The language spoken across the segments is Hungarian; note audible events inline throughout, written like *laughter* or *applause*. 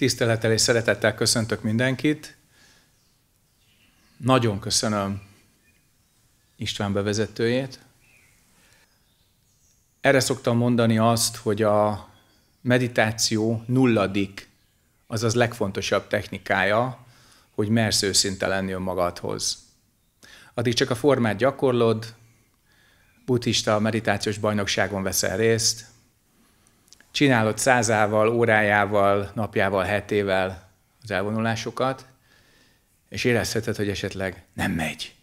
Tisztelettel és szeretettel köszöntök mindenkit. Nagyon köszönöm István bevezetőjét. Erre szoktam mondani azt, hogy a meditáció nulladik, azaz legfontosabb technikája, hogy mersz őszinte lenni önmagadhoz. Addig csak a formát gyakorlod, buddhista meditációs bajnokságon veszel részt, csinálod százával, órájával, napjával, hetével az elvonulásokat, és érezheted, hogy esetleg nem megy.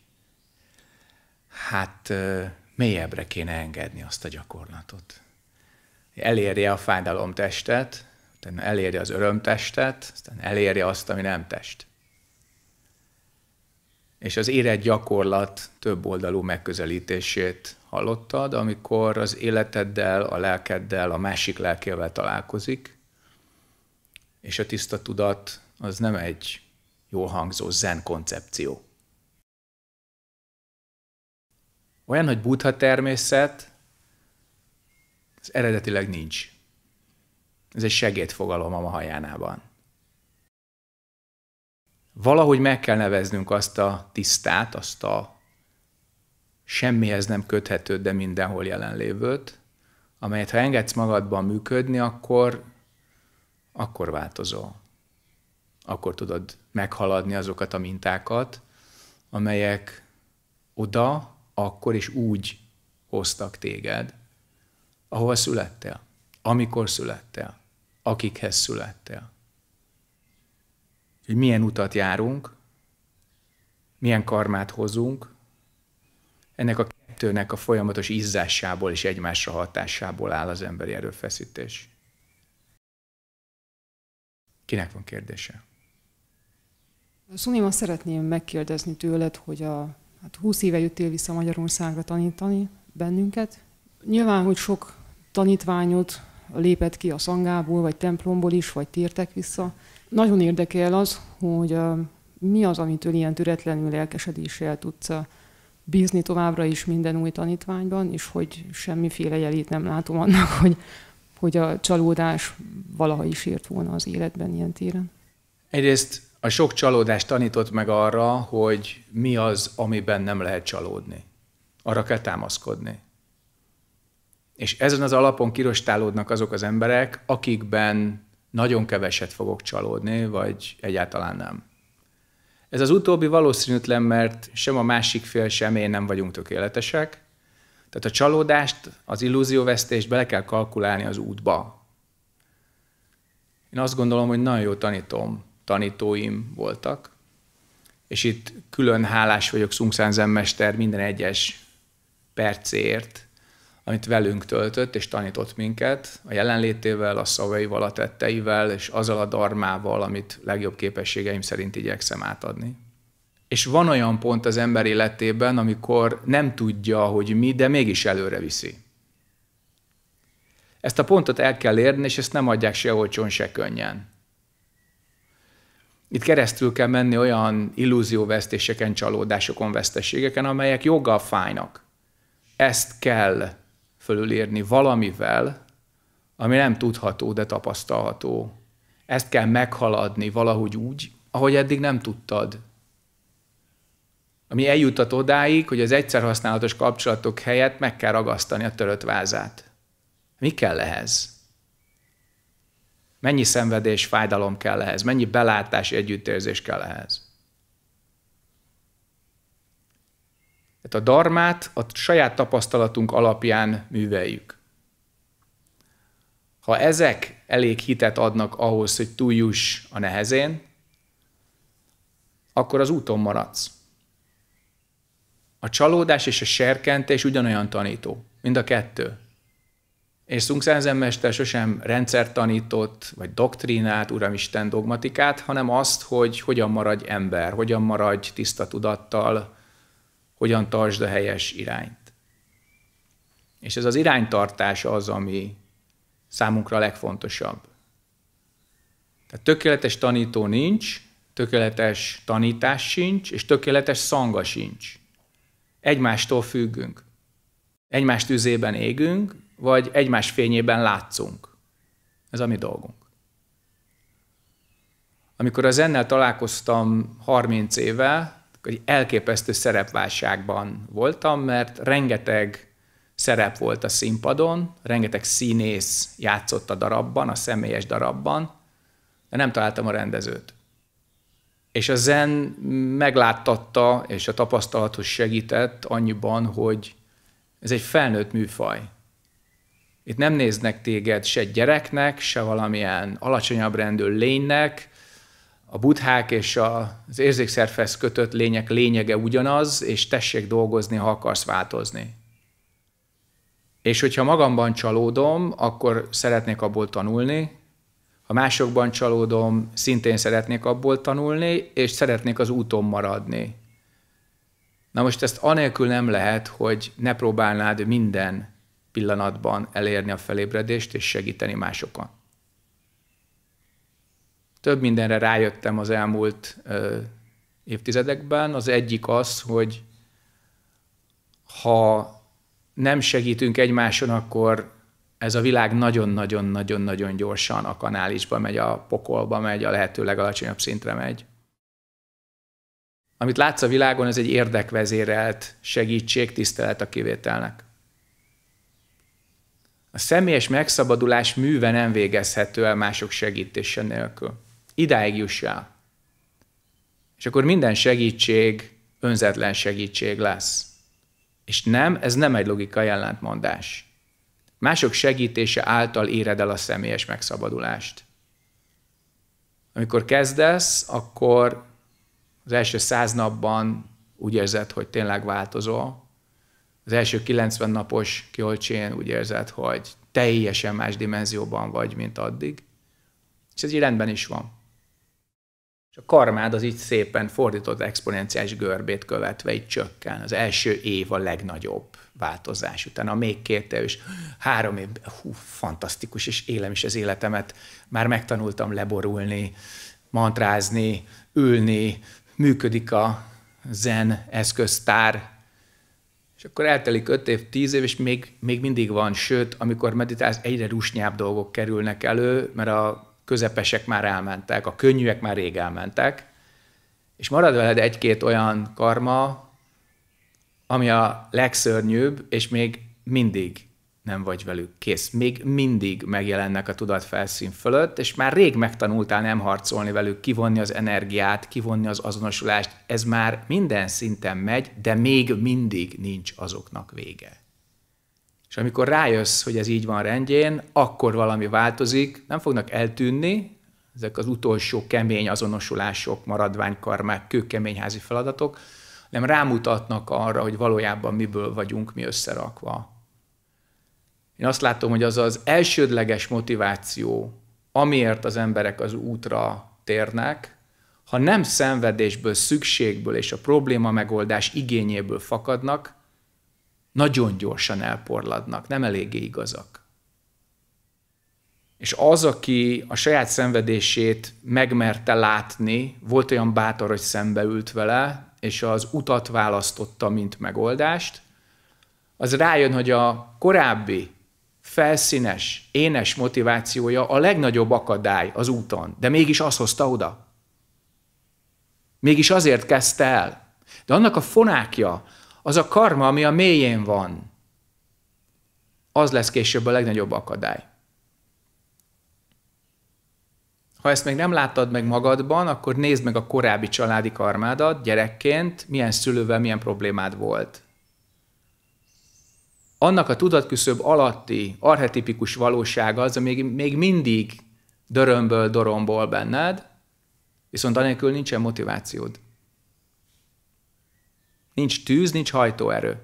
Hát mélyebbre kéne engedni azt a gyakorlatot. Elérje a fájdalom testet, elérje az örömtestet, aztán elérje azt, ami nem test és az érett gyakorlat több oldalú megközelítését hallottad, amikor az életeddel, a lelkeddel, a másik lelkével találkozik, és a tiszta tudat az nem egy jól hangzó zen koncepció. Olyan, hogy buddha természet, ez eredetileg nincs. Ez egy segédfogalom a mahajánában valahogy meg kell neveznünk azt a tisztát, azt a semmihez nem köthető, de mindenhol jelenlévőt, amelyet ha engedsz magadban működni, akkor, akkor változol. Akkor tudod meghaladni azokat a mintákat, amelyek oda, akkor is úgy hoztak téged, ahova születtél, amikor születtél, akikhez születtél hogy milyen utat járunk, milyen karmát hozunk, ennek a kettőnek a folyamatos izzásából és egymásra hatásából áll az emberi erőfeszítés. Kinek van kérdése? Szunima, szeretném megkérdezni tőled, hogy a, hát 20 éve jöttél vissza Magyarországra tanítani bennünket. Nyilván, hogy sok tanítványod lépett ki a szangából, vagy templomból is, vagy tértek vissza. Nagyon érdekel az, hogy mi az, amitől ilyen türetlenül lelkesedéssel tudsz bízni továbbra is minden új tanítványban, és hogy semmiféle jelét nem látom annak, hogy, hogy a csalódás valaha is ért volna az életben ilyen téren. Egyrészt a sok csalódás tanított meg arra, hogy mi az, amiben nem lehet csalódni. Arra kell támaszkodni. És ezen az alapon kirostálódnak azok az emberek, akikben nagyon keveset fogok csalódni, vagy egyáltalán nem. Ez az utóbbi valószínűtlen, mert sem a másik fél, sem én nem vagyunk tökéletesek. Tehát a csalódást, az illúzióvesztést bele kell kalkulálni az útba. Én azt gondolom, hogy nagyon jó tanítom, tanítóim voltak, és itt külön hálás vagyok Szungszán mester minden egyes percért, amit velünk töltött és tanított minket, a jelenlétével, a szavaival, a tetteivel, és azzal a darmával, amit legjobb képességeim szerint igyekszem átadni. És van olyan pont az ember életében, amikor nem tudja, hogy mi, de mégis előre viszi. Ezt a pontot el kell érni, és ezt nem adják se olcsón, se könnyen. Itt keresztül kell menni olyan illúzióvesztéseken, csalódásokon, veszteségeken, amelyek joggal fájnak. Ezt kell fölülírni valamivel, ami nem tudható, de tapasztalható. Ezt kell meghaladni valahogy úgy, ahogy eddig nem tudtad. Ami eljutat odáig, hogy az egyszer használatos kapcsolatok helyett meg kell ragasztani a törött vázát. Mi kell ehhez? Mennyi szenvedés, fájdalom kell ehhez? Mennyi belátás, együttérzés kell ehhez? Tehát a darmát a saját tapasztalatunk alapján műveljük. Ha ezek elég hitet adnak ahhoz, hogy túljuss a nehezén, akkor az úton maradsz. A csalódás és a serkentés ugyanolyan tanító, mind a kettő. És Szungszánzen mester sosem rendszert tanított, vagy doktrínát, uramisten dogmatikát, hanem azt, hogy hogyan maradj ember, hogyan maradj tiszta tudattal, hogyan tartsd a helyes irányt. És ez az iránytartás az, ami számunkra a legfontosabb. Tehát tökéletes tanító nincs, tökéletes tanítás sincs, és tökéletes szanga sincs. Egymástól függünk. Egymás tüzében égünk, vagy egymás fényében látszunk. Ez a mi dolgunk. Amikor a zennel találkoztam 30 éve, egy elképesztő szerepválságban voltam, mert rengeteg szerep volt a színpadon, rengeteg színész játszott a darabban, a személyes darabban, de nem találtam a rendezőt. És a zen megláttatta, és a tapasztalathoz segített annyiban, hogy ez egy felnőtt műfaj. Itt nem néznek téged se gyereknek, se valamilyen alacsonyabb rendű lénynek, a buthák és az érzékszerfesz kötött lények lényege ugyanaz, és tessék dolgozni, ha akarsz változni. És hogyha magamban csalódom, akkor szeretnék abból tanulni, ha másokban csalódom, szintén szeretnék abból tanulni, és szeretnék az úton maradni. Na most ezt anélkül nem lehet, hogy ne próbálnád minden pillanatban elérni a felébredést és segíteni másokon. Több mindenre rájöttem az elmúlt ö, évtizedekben. Az egyik az, hogy ha nem segítünk egymáson, akkor ez a világ nagyon-nagyon-nagyon-nagyon gyorsan a kanálisba megy, a pokolba megy, a lehető legalacsonyabb szintre megy. Amit látsz a világon, ez egy érdekvezérelt segítség, tisztelet a kivételnek. A személyes megszabadulás műve nem végezhető el mások segítése nélkül idáig juss el. És akkor minden segítség önzetlen segítség lesz. És nem, ez nem egy logikai ellentmondás. Mások segítése által éred el a személyes megszabadulást. Amikor kezdesz, akkor az első száz napban úgy érzed, hogy tényleg változol. Az első 90 napos kiolcsén úgy érzed, hogy teljesen más dimenzióban vagy, mint addig. És ez így rendben is van és a karmád az így szépen fordított exponenciális görbét követve így csökken. Az első év a legnagyobb változás Utána a még két év és három év, hú, fantasztikus, és élem is az életemet, már megtanultam leborulni, mantrázni, ülni, működik a zen eszköztár, és akkor eltelik öt év, tíz év, és még, még mindig van, sőt, amikor meditálsz, egyre rusnyább dolgok kerülnek elő, mert a közepesek már elmentek, a könnyűek már rég elmentek, és marad veled egy-két olyan karma, ami a legszörnyűbb, és még mindig nem vagy velük kész. Még mindig megjelennek a tudat felszín fölött, és már rég megtanultál nem harcolni velük, kivonni az energiát, kivonni az azonosulást. Ez már minden szinten megy, de még mindig nincs azoknak vége. És amikor rájössz, hogy ez így van rendjén, akkor valami változik, nem fognak eltűnni, ezek az utolsó kemény azonosulások, maradványkarmák, kőkeményházi feladatok, nem rámutatnak arra, hogy valójában miből vagyunk mi összerakva. Én azt látom, hogy az az elsődleges motiváció, amiért az emberek az útra térnek, ha nem szenvedésből, szükségből és a probléma megoldás igényéből fakadnak, nagyon gyorsan elporladnak, nem eléggé igazak. És az, aki a saját szenvedését megmerte látni, volt olyan bátor, hogy szembeült vele, és az utat választotta, mint megoldást, az rájön, hogy a korábbi felszínes, énes motivációja a legnagyobb akadály az úton, de mégis az hozta oda. Mégis azért kezdte el. De annak a fonákja, az a karma, ami a mélyén van, az lesz később a legnagyobb akadály. Ha ezt még nem láttad meg magadban, akkor nézd meg a korábbi családi karmádat gyerekként, milyen szülővel milyen problémád volt. Annak a tudatküszöbb alatti arhetipikus valósága az, ami még, mindig dörömből, doromból benned, viszont anélkül nincsen motivációd. Nincs tűz, nincs hajtóerő.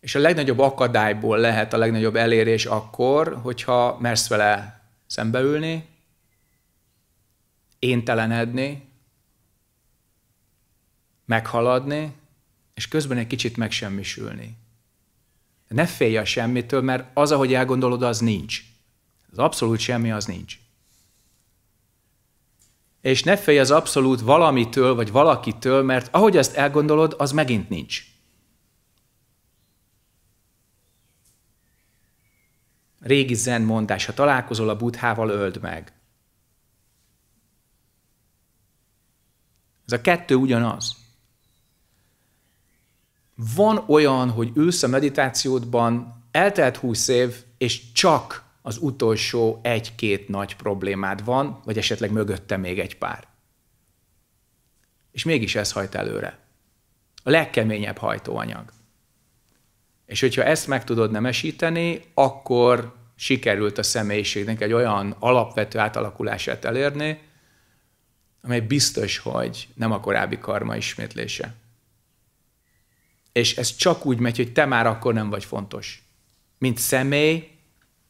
És a legnagyobb akadályból lehet a legnagyobb elérés akkor, hogyha mersz vele szembeülni, éntelenedni, meghaladni, és közben egy kicsit megsemmisülni. Ne félj a semmitől, mert az, ahogy elgondolod, az nincs. Az abszolút semmi, az nincs és ne félj az abszolút valamitől, vagy valakitől, mert ahogy ezt elgondolod, az megint nincs. Régi zen mondás, ha találkozol a buddhával, öld meg. Ez a kettő ugyanaz. Van olyan, hogy ülsz a meditációdban, eltelt húsz év, és csak az utolsó egy-két nagy problémád van, vagy esetleg mögötte még egy pár. És mégis ez hajt előre. A legkeményebb hajtóanyag. És hogyha ezt meg tudod nemesíteni, akkor sikerült a személyiségnek egy olyan alapvető átalakulását elérni, amely biztos, hogy nem a korábbi karma ismétlése. És ez csak úgy megy, hogy te már akkor nem vagy fontos. Mint személy,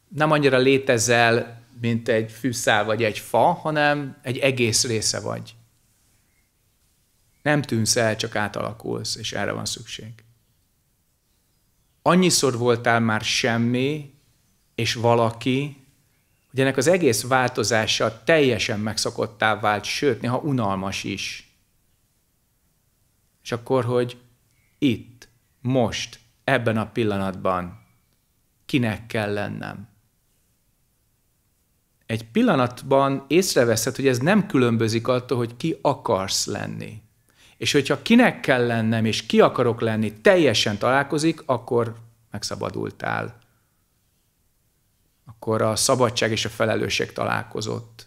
nem annyira létezel, mint egy fűszál vagy egy fa, hanem egy egész része vagy. Nem tűnsz el, csak átalakulsz, és erre van szükség. Annyiszor voltál már semmi, és valaki, hogy ennek az egész változása teljesen megszokottá vált, sőt, néha unalmas is. És akkor, hogy itt, most, ebben a pillanatban kinek kell lennem? egy pillanatban észreveszed, hogy ez nem különbözik attól, hogy ki akarsz lenni. És hogyha kinek kell lennem, és ki akarok lenni, teljesen találkozik, akkor megszabadultál. Akkor a szabadság és a felelősség találkozott.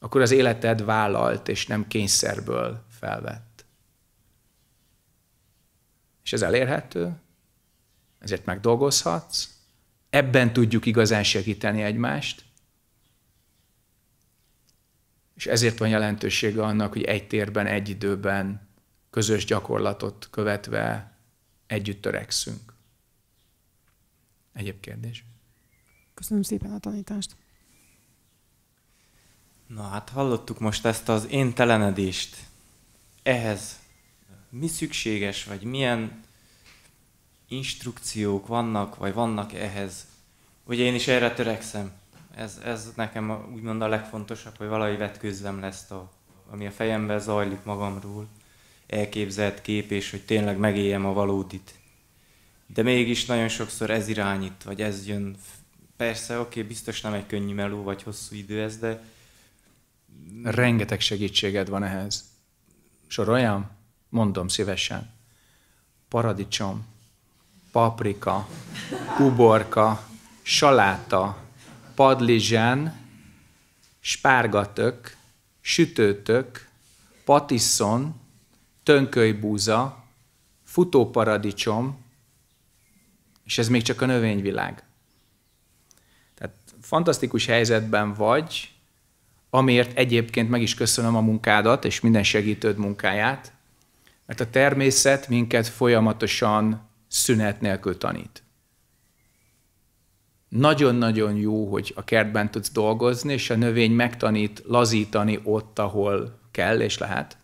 Akkor az életed vállalt, és nem kényszerből felvett. És ez elérhető, ezért megdolgozhatsz, ebben tudjuk igazán segíteni egymást, és ezért van jelentősége annak, hogy egy térben, egy időben közös gyakorlatot követve együtt törekszünk. Egyéb kérdés? Köszönöm szépen a tanítást. Na hát hallottuk most ezt az én telenedést. Ehhez mi szükséges, vagy milyen instrukciók vannak, vagy vannak ehhez? Ugye én is erre törekszem ez, ez nekem úgymond a legfontosabb, hogy valahogy vetkőzzem lesz, a, ami a fejemben zajlik magamról, elképzelt kép, és hogy tényleg megéljem a valódit. De mégis nagyon sokszor ez irányít, vagy ez jön. Persze, oké, okay, biztos nem egy könnyű meló, vagy hosszú idő ez, de... Rengeteg segítséged van ehhez. Soroljam? Mondom szívesen. Paradicsom, paprika, uborka, saláta, padlizsán, spárgatök, sütőtök, patisszon, tönkölybúza, futóparadicsom, és ez még csak a növényvilág. Tehát fantasztikus helyzetben vagy, amiért egyébként meg is köszönöm a munkádat és minden segítőd munkáját, mert a természet minket folyamatosan szünet nélkül tanít nagyon-nagyon jó, hogy a kertben tudsz dolgozni, és a növény megtanít lazítani ott, ahol kell és lehet,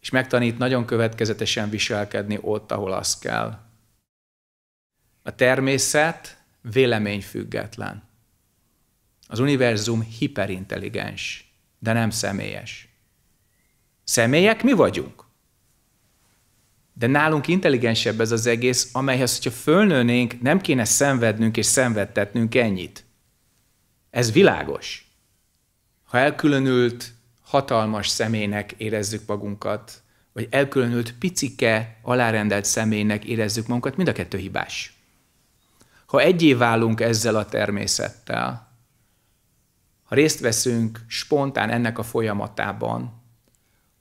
és megtanít nagyon következetesen viselkedni ott, ahol az kell. A természet véleményfüggetlen. Az univerzum hiperintelligens, de nem személyes. Személyek mi vagyunk. De nálunk intelligensebb ez az egész, amelyhez, hogyha fölnőnénk, nem kéne szenvednünk és szenvedtetnünk ennyit. Ez világos. Ha elkülönült, hatalmas személynek érezzük magunkat, vagy elkülönült, picike, alárendelt személynek érezzük magunkat, mind a kettő hibás. Ha egyé válunk ezzel a természettel, ha részt veszünk spontán ennek a folyamatában,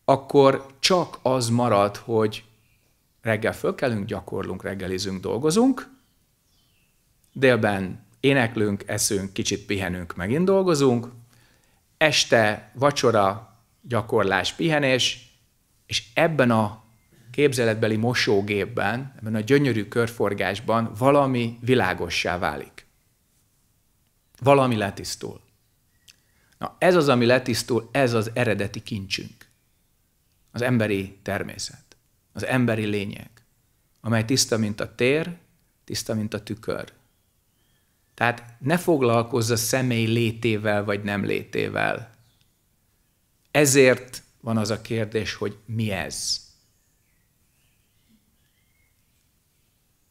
akkor csak az marad, hogy reggel fölkelünk, gyakorlunk, reggelizünk, dolgozunk, délben éneklünk, eszünk, kicsit pihenünk, megint dolgozunk, este vacsora, gyakorlás, pihenés, és ebben a képzeletbeli mosógépben, ebben a gyönyörű körforgásban valami világossá válik. Valami letisztul. Na ez az, ami letisztul, ez az eredeti kincsünk. Az emberi természet az emberi lényeg, amely tiszta, mint a tér, tiszta, mint a tükör. Tehát ne foglalkozz a személy létével vagy nem létével. Ezért van az a kérdés, hogy mi ez?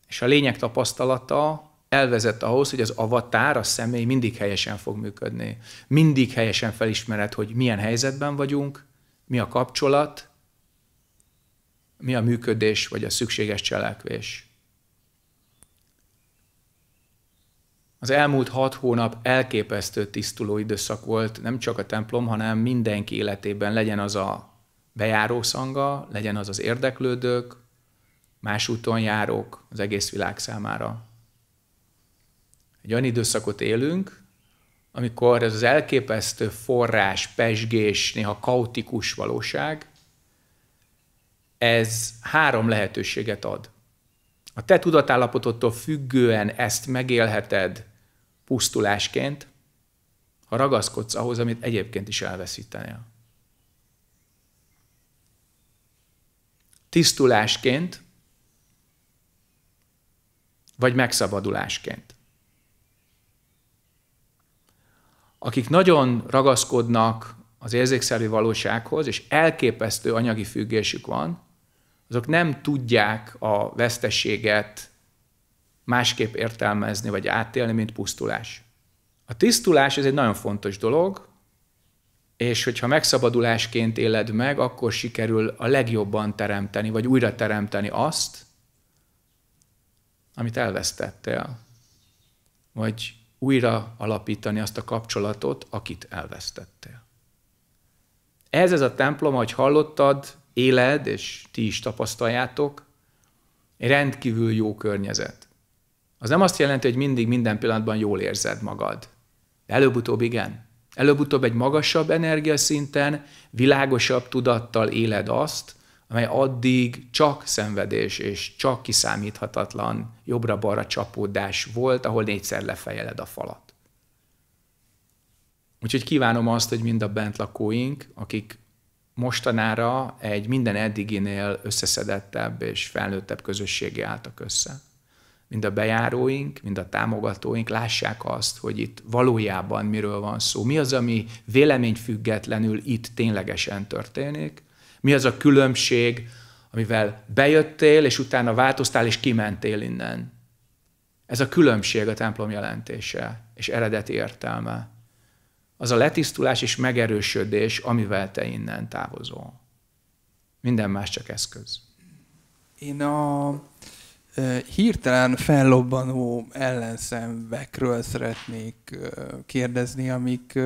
És a lényeg tapasztalata elvezet ahhoz, hogy az avatár, a személy mindig helyesen fog működni. Mindig helyesen felismered, hogy milyen helyzetben vagyunk, mi a kapcsolat, mi a működés, vagy a szükséges cselekvés. Az elmúlt hat hónap elképesztő tisztuló időszak volt, nem csak a templom, hanem mindenki életében legyen az a bejáró szanga, legyen az az érdeklődők, más úton járók az egész világ számára. Egy olyan időszakot élünk, amikor ez az elképesztő forrás, pesgés, néha kaotikus valóság ez három lehetőséget ad. A te tudatállapotodtól függően ezt megélheted pusztulásként, ha ragaszkodsz ahhoz, amit egyébként is elveszítenél. Tisztulásként, vagy megszabadulásként. Akik nagyon ragaszkodnak az érzékszerű valósághoz, és elképesztő anyagi függésük van, azok nem tudják a veszteséget másképp értelmezni vagy átélni, mint pusztulás. A tisztulás ez egy nagyon fontos dolog, és hogyha megszabadulásként éled meg, akkor sikerül a legjobban teremteni, vagy újra teremteni azt, amit elvesztettél. Vagy újra alapítani azt a kapcsolatot, akit elvesztettél. Ez ez a templom, ahogy hallottad, éled, és ti is tapasztaljátok, egy rendkívül jó környezet. Az nem azt jelenti, hogy mindig minden pillanatban jól érzed magad. De előbb-utóbb igen. Előbb-utóbb egy magasabb energiaszinten, világosabb tudattal éled azt, amely addig csak szenvedés és csak kiszámíthatatlan jobbra-balra csapódás volt, ahol négyszer lefejeled a falat. Úgyhogy kívánom azt, hogy mind a bentlakóink, akik mostanára egy minden eddiginél összeszedettebb és felnőttebb közösségi álltak össze. Mind a bejáróink, mind a támogatóink lássák azt, hogy itt valójában miről van szó. Mi az, ami véleményfüggetlenül itt ténylegesen történik? Mi az a különbség, amivel bejöttél, és utána változtál, és kimentél innen? Ez a különbség a templom jelentése és eredeti értelme az a letisztulás és megerősödés, amivel te innen távozol. Minden más csak eszköz. Én a hirtelen fellobbanó ellenszenvekről szeretnék kérdezni, amik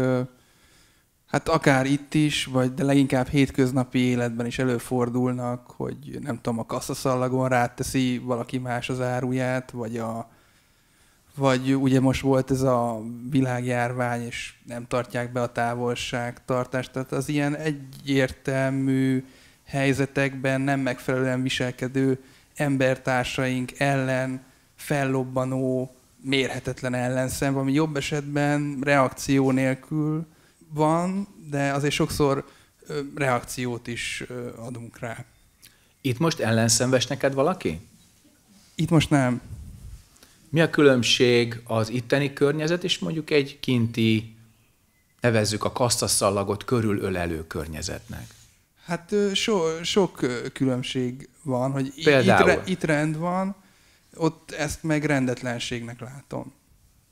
hát akár itt is, vagy de leginkább hétköznapi életben is előfordulnak, hogy nem tudom, a kasszaszallagon ráteszi valaki más az áruját, vagy a vagy ugye most volt ez a világjárvány, és nem tartják be a távolságtartást, tehát az ilyen egyértelmű helyzetekben nem megfelelően viselkedő embertársaink ellen fellobbanó, mérhetetlen ellenszem, ami jobb esetben reakció nélkül van, de azért sokszor reakciót is adunk rá. Itt most ellenszenves neked valaki? Itt most nem. Mi a különbség az itteni környezet és mondjuk egy kinti, nevezzük a kasztaszallagot körülölelő környezetnek? Hát so, sok különbség van, hogy Például. Itt, itt rend van, ott ezt meg rendetlenségnek látom.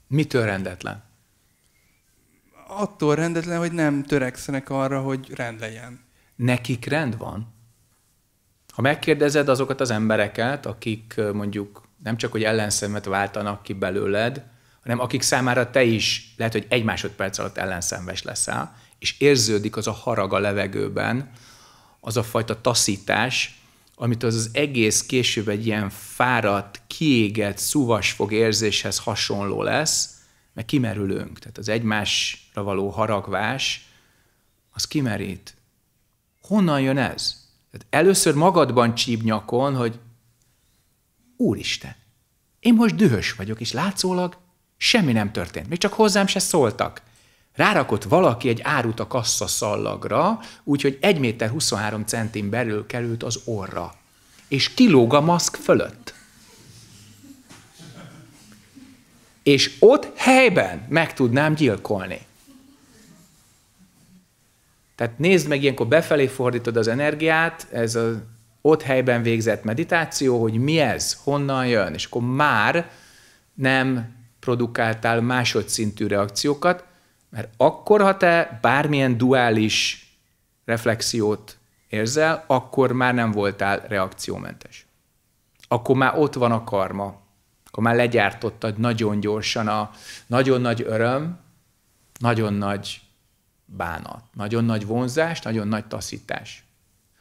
Mitől rendetlen? Attól rendetlen, hogy nem törekszenek arra, hogy rend legyen. Nekik rend van? Ha megkérdezed azokat az embereket, akik mondjuk nem csak, hogy ellenszemet váltanak ki belőled, hanem akik számára te is lehet, hogy egy másodperc alatt ellenszenves leszel, és érződik az a harag a levegőben, az a fajta taszítás, amit az, az egész később egy ilyen fáradt, kiégett, fog érzéshez hasonló lesz, mert kimerülünk. Tehát az egymásra való haragvás, az kimerít. Honnan jön ez? Tehát először magadban csíp nyakon, hogy Úristen, én most dühös vagyok, és látszólag semmi nem történt, még csak hozzám se szóltak. Rárakott valaki egy árut a kassza szallagra, úgyhogy 1 méter 23 centim belül került az orra, és kilóg a maszk fölött. És ott helyben meg tudnám gyilkolni. Tehát nézd meg, ilyenkor befelé fordítod az energiát, ez a ott helyben végzett meditáció, hogy mi ez, honnan jön, és akkor már nem produkáltál másodszintű reakciókat, mert akkor, ha te bármilyen duális reflexiót érzel, akkor már nem voltál reakciómentes. Akkor már ott van a karma, akkor már legyártottad nagyon gyorsan a nagyon nagy öröm, nagyon nagy bánat, nagyon nagy vonzás, nagyon nagy taszítás.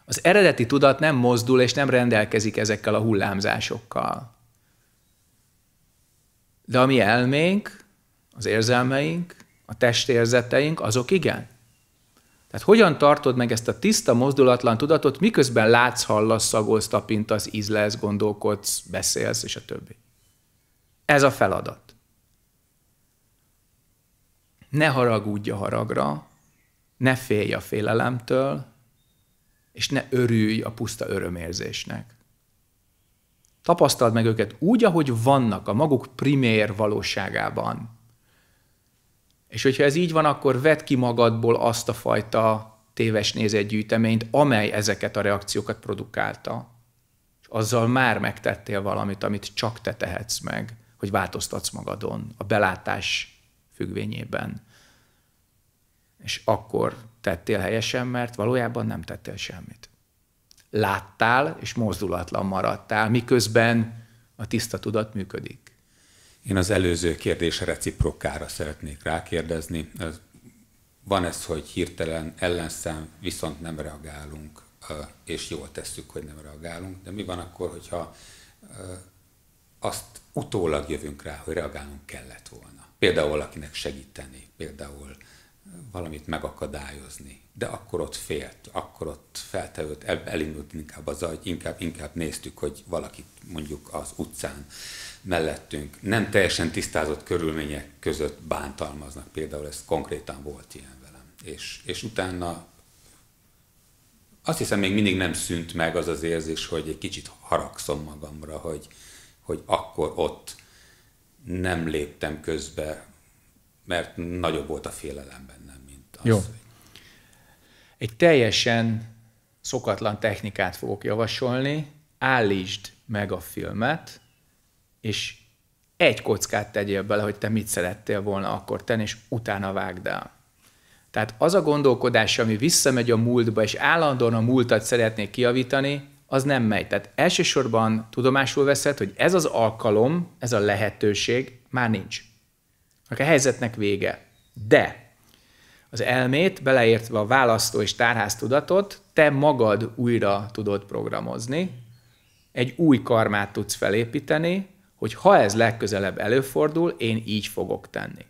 Az eredeti tudat nem mozdul és nem rendelkezik ezekkel a hullámzásokkal. De a mi elménk, az érzelmeink, a testérzeteink, azok igen. Tehát hogyan tartod meg ezt a tiszta, mozdulatlan tudatot, miközben látsz, hallasz, szagolsz, tapintasz, ízlelsz, gondolkodsz, beszélsz, és a többi. Ez a feladat. Ne haragudj a haragra, ne félj a félelemtől, és ne örülj a puszta örömérzésnek. Tapasztald meg őket úgy, ahogy vannak, a maguk primér valóságában. És hogyha ez így van, akkor vedd ki magadból azt a fajta téves nézetgyűjteményt, amely ezeket a reakciókat produkálta. És azzal már megtettél valamit, amit csak te tehetsz meg, hogy változtatsz magadon, a belátás függvényében. És akkor tettél helyesen, mert valójában nem tettél semmit. Láttál, és mozdulatlan maradtál, miközben a tiszta tudat működik. Én az előző kérdés reciprokára szeretnék rákérdezni. Van ez, hogy hirtelen ellenszám, viszont nem reagálunk, és jól tesszük, hogy nem reagálunk, de mi van akkor, hogyha azt utólag jövünk rá, hogy reagálnunk kellett volna? Például akinek segíteni, például valamit megakadályozni. De akkor ott félt, akkor ott feltevőt, elindult inkább az agy, inkább, inkább néztük, hogy valakit mondjuk az utcán mellettünk nem teljesen tisztázott körülmények között bántalmaznak. Például ez konkrétan volt ilyen velem. És, és utána azt hiszem még mindig nem szűnt meg az az érzés, hogy egy kicsit haragszom magamra, hogy, hogy akkor ott nem léptem közbe, mert nagyobb volt a félelemben. Jó. Egy teljesen szokatlan technikát fogok javasolni. Állítsd meg a filmet, és egy kockát tegyél bele, hogy te mit szerettél volna akkor tenni, és utána vágd el. Tehát az a gondolkodás, ami visszamegy a múltba, és állandóan a múltat szeretnék kiavítani, az nem megy. Tehát elsősorban tudomásul veszed, hogy ez az alkalom, ez a lehetőség már nincs. A helyzetnek vége. De az elmét, beleértve a választó és tárház tudatot, te magad újra tudod programozni, egy új karmát tudsz felépíteni, hogy ha ez legközelebb előfordul, én így fogok tenni.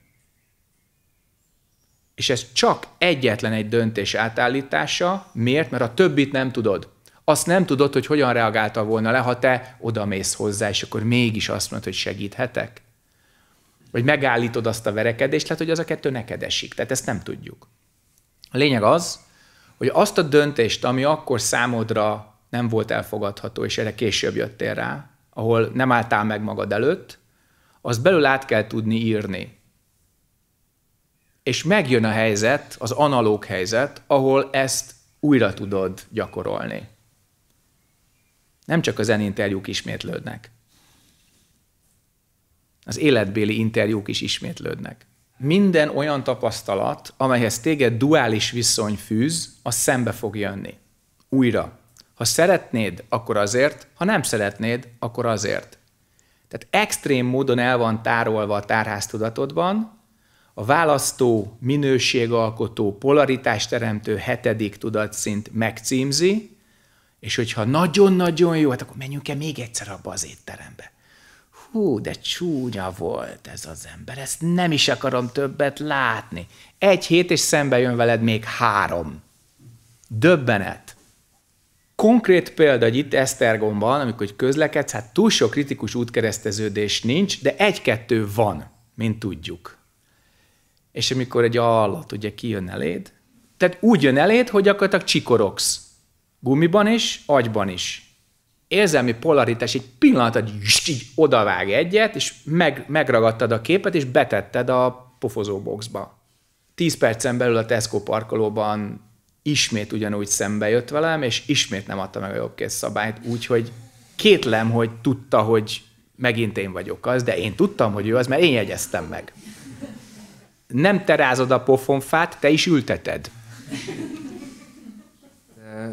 És ez csak egyetlen egy döntés átállítása. Miért? Mert a többit nem tudod. Azt nem tudod, hogy hogyan reagálta volna le, ha te odamész hozzá, és akkor mégis azt mondod, hogy segíthetek vagy megállítod azt a verekedést, lehet, hogy az a kettő neked esik. Tehát ezt nem tudjuk. A lényeg az, hogy azt a döntést, ami akkor számodra nem volt elfogadható, és erre később jöttél rá, ahol nem álltál meg magad előtt, az belül át kell tudni írni. És megjön a helyzet, az analóg helyzet, ahol ezt újra tudod gyakorolni. Nem csak az zeninterjúk ismétlődnek az életbéli interjúk is ismétlődnek. Minden olyan tapasztalat, amelyhez téged duális viszony fűz, az szembe fog jönni. Újra. Ha szeretnéd, akkor azért, ha nem szeretnéd, akkor azért. Tehát extrém módon el van tárolva a tárháztudatodban, a választó, minőségalkotó, teremtő hetedik tudatszint megcímzi, és hogyha nagyon-nagyon jó, hát akkor menjünk el még egyszer abba az étterembe hú, de csúnya volt ez az ember, ezt nem is akarom többet látni. Egy hét, és szembe jön veled még három. Döbbenet. Konkrét példa, hogy itt Esztergomban, amikor közlekedsz, hát túl sok kritikus útkereszteződés nincs, de egy-kettő van, mint tudjuk. És amikor egy állat ugye kijön eléd, tehát úgy jön eléd, hogy gyakorlatilag csikorogsz. Gumiban is, agyban is érzelmi polaritás egy hogy így odavág egyet, és meg, megragadtad a képet, és betetted a pofozó boxba. Tíz percen belül a Tesco parkolóban ismét ugyanúgy szembe jött velem, és ismét nem adta meg a jobbkész szabályt, úgyhogy kétlem, hogy tudta, hogy megint én vagyok az, de én tudtam, hogy ő az, mert én jegyeztem meg. Nem terázod a pofonfát, te is ülteted.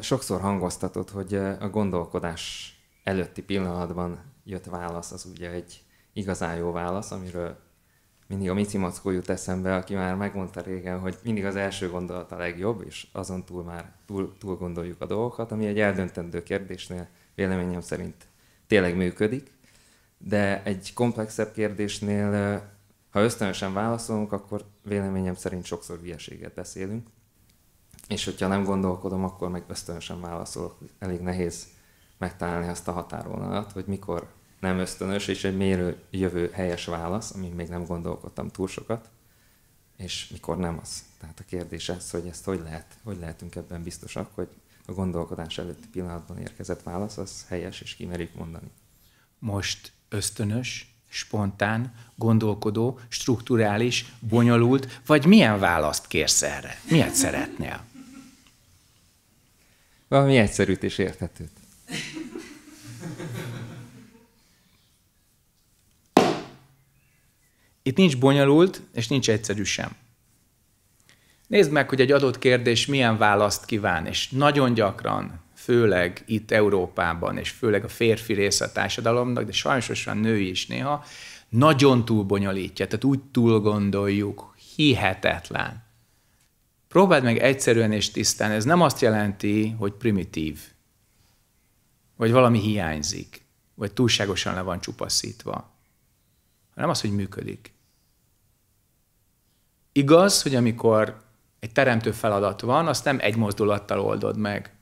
Sokszor hangoztatod, hogy eh, a gondolkodás előtti pillanatban jött válasz, az ugye egy igazán jó válasz, amiről mindig a Mici Mackó jut eszembe, aki már megmondta régen, hogy mindig az első gondolat a legjobb, és azon túl már túl, túl gondoljuk a dolgokat, ami egy eldöntendő kérdésnél véleményem szerint tényleg működik, de egy komplexebb kérdésnél, eh, ha ösztönösen válaszolunk, akkor véleményem szerint sokszor hülyeséget beszélünk. És hogyha nem gondolkodom, akkor meg ösztönösen válaszolok. Elég nehéz megtalálni azt a határonalat, hogy mikor nem ösztönös, és egy mérő jövő helyes válasz, amin még nem gondolkodtam túl sokat, és mikor nem az. Tehát a kérdés ez, hogy ezt hogy lehet, hogy lehetünk ebben biztosak, hogy a gondolkodás előtti pillanatban érkezett válasz, az helyes, és kimerjük mondani. Most ösztönös, spontán, gondolkodó, strukturális, bonyolult, vagy milyen választ kérsz erre? Milyet szeretnél? Valami egyszerűt és érthetőt. Itt nincs bonyolult, és nincs egyszerű sem. Nézd meg, hogy egy adott kérdés milyen választ kíván, és nagyon gyakran főleg itt Európában, és főleg a férfi része a társadalomnak, de sajnos a nő is néha, nagyon túl bonyolítja, tehát úgy túl gondoljuk, hihetetlen. Próbáld meg egyszerűen és tisztán, ez nem azt jelenti, hogy primitív, vagy valami hiányzik, vagy túlságosan le van csupaszítva, hanem az, hogy működik. Igaz, hogy amikor egy teremtő feladat van, azt nem egy mozdulattal oldod meg.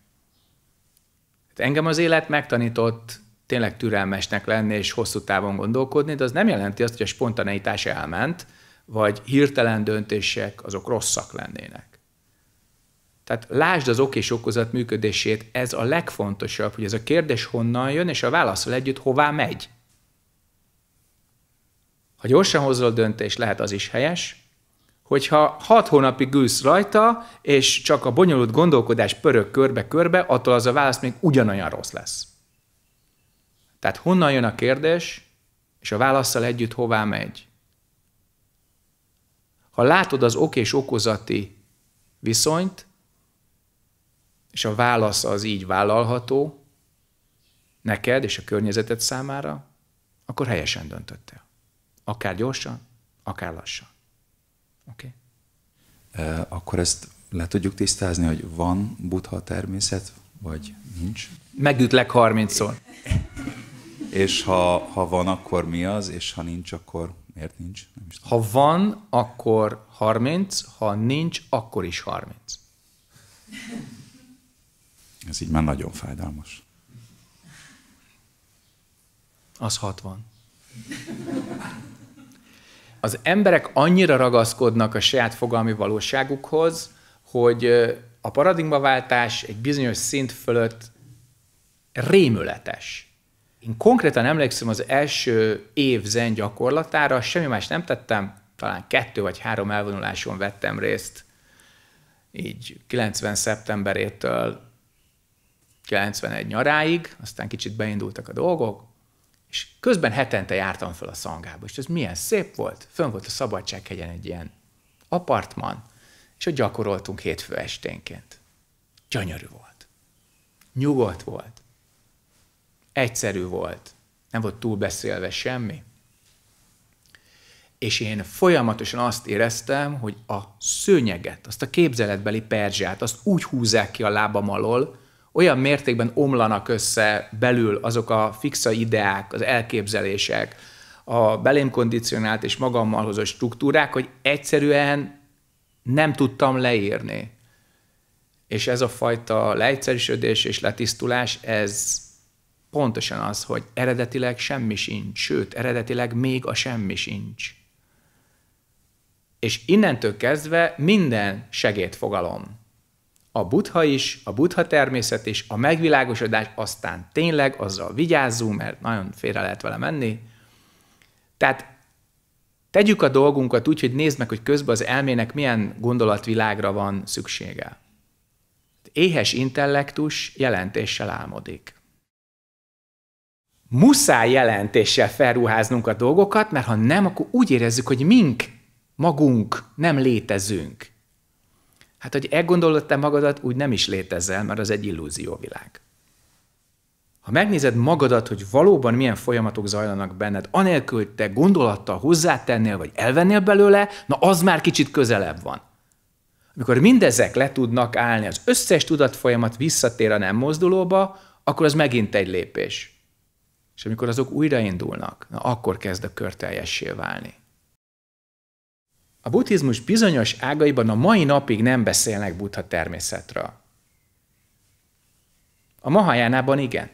Engem az élet megtanított tényleg türelmesnek lenni és hosszú távon gondolkodni, de az nem jelenti azt, hogy a spontaneitás elment, vagy hirtelen döntések azok rosszak lennének. Tehát lásd az ok és okozat működését, ez a legfontosabb, hogy ez a kérdés honnan jön, és a válaszol együtt hová megy. Ha gyorsan hozol döntést, lehet az is helyes, hogyha hat hónapig ülsz rajta, és csak a bonyolult gondolkodás pörög körbe-körbe, attól az a válasz még ugyanolyan rossz lesz. Tehát honnan jön a kérdés, és a válaszsal együtt hová megy? Ha látod az ok és okozati viszonyt, és a válasz az így vállalható neked és a környezeted számára, akkor helyesen döntöttél. Akár gyorsan, akár lassan. Oké. Okay. Akkor ezt le tudjuk tisztázni, hogy van buddha természet, vagy nincs? Megütlek 30-szor. És ha, ha van, akkor mi az, és ha nincs, akkor miért nincs? Nem is ha van, akkor 30, ha nincs, akkor is 30. Ez így már nagyon fájdalmas. Az 60 az emberek annyira ragaszkodnak a saját fogalmi valóságukhoz, hogy a paradigmaváltás egy bizonyos szint fölött rémületes. Én konkrétan emlékszem az első év zen gyakorlatára, semmi más nem tettem, talán kettő vagy három elvonuláson vettem részt, így 90. szeptemberétől 91 nyaráig, aztán kicsit beindultak a dolgok, és közben hetente jártam föl a szangába, és ez milyen szép volt. Fönn volt a Szabadsághegyen egy ilyen apartman, és ott gyakoroltunk hétfő esténként. Gyönyörű volt. Nyugodt volt. Egyszerű volt. Nem volt túlbeszélve semmi. És én folyamatosan azt éreztem, hogy a szőnyeget, azt a képzeletbeli perzsát, azt úgy húzzák ki a lábam alól, olyan mértékben omlanak össze belül azok a fixa ideák, az elképzelések, a belém kondicionált és magammal hozott struktúrák, hogy egyszerűen nem tudtam leírni. És ez a fajta leegyszerűsödés és letisztulás, ez pontosan az, hogy eredetileg semmi sincs, sőt, eredetileg még a semmi sincs. És innentől kezdve minden segédfogalom a buddha is, a buddha természet is, a megvilágosodás, aztán tényleg azzal vigyázzunk, mert nagyon félre lehet vele menni. Tehát tegyük a dolgunkat úgy, hogy nézd meg, hogy közben az elmének milyen gondolatvilágra van szüksége. Éhes intellektus jelentéssel álmodik. Muszáj jelentéssel felruháznunk a dolgokat, mert ha nem, akkor úgy érezzük, hogy mink magunk nem létezünk Hát, hogy elgondolod te magadat, úgy nem is létezel, mert az egy illúzióvilág. Ha megnézed magadat, hogy valóban milyen folyamatok zajlanak benned, anélkül, hogy te gondolattal hozzátennél, vagy elvennél belőle, na az már kicsit közelebb van. Amikor mindezek le tudnak állni, az összes tudatfolyamat visszatér a nem mozdulóba, akkor az megint egy lépés. És amikor azok újraindulnak, na akkor kezd a kör teljessé válni. A buddhizmus bizonyos ágaiban a mai napig nem beszélnek buddha természetről. A Mahajánában igen.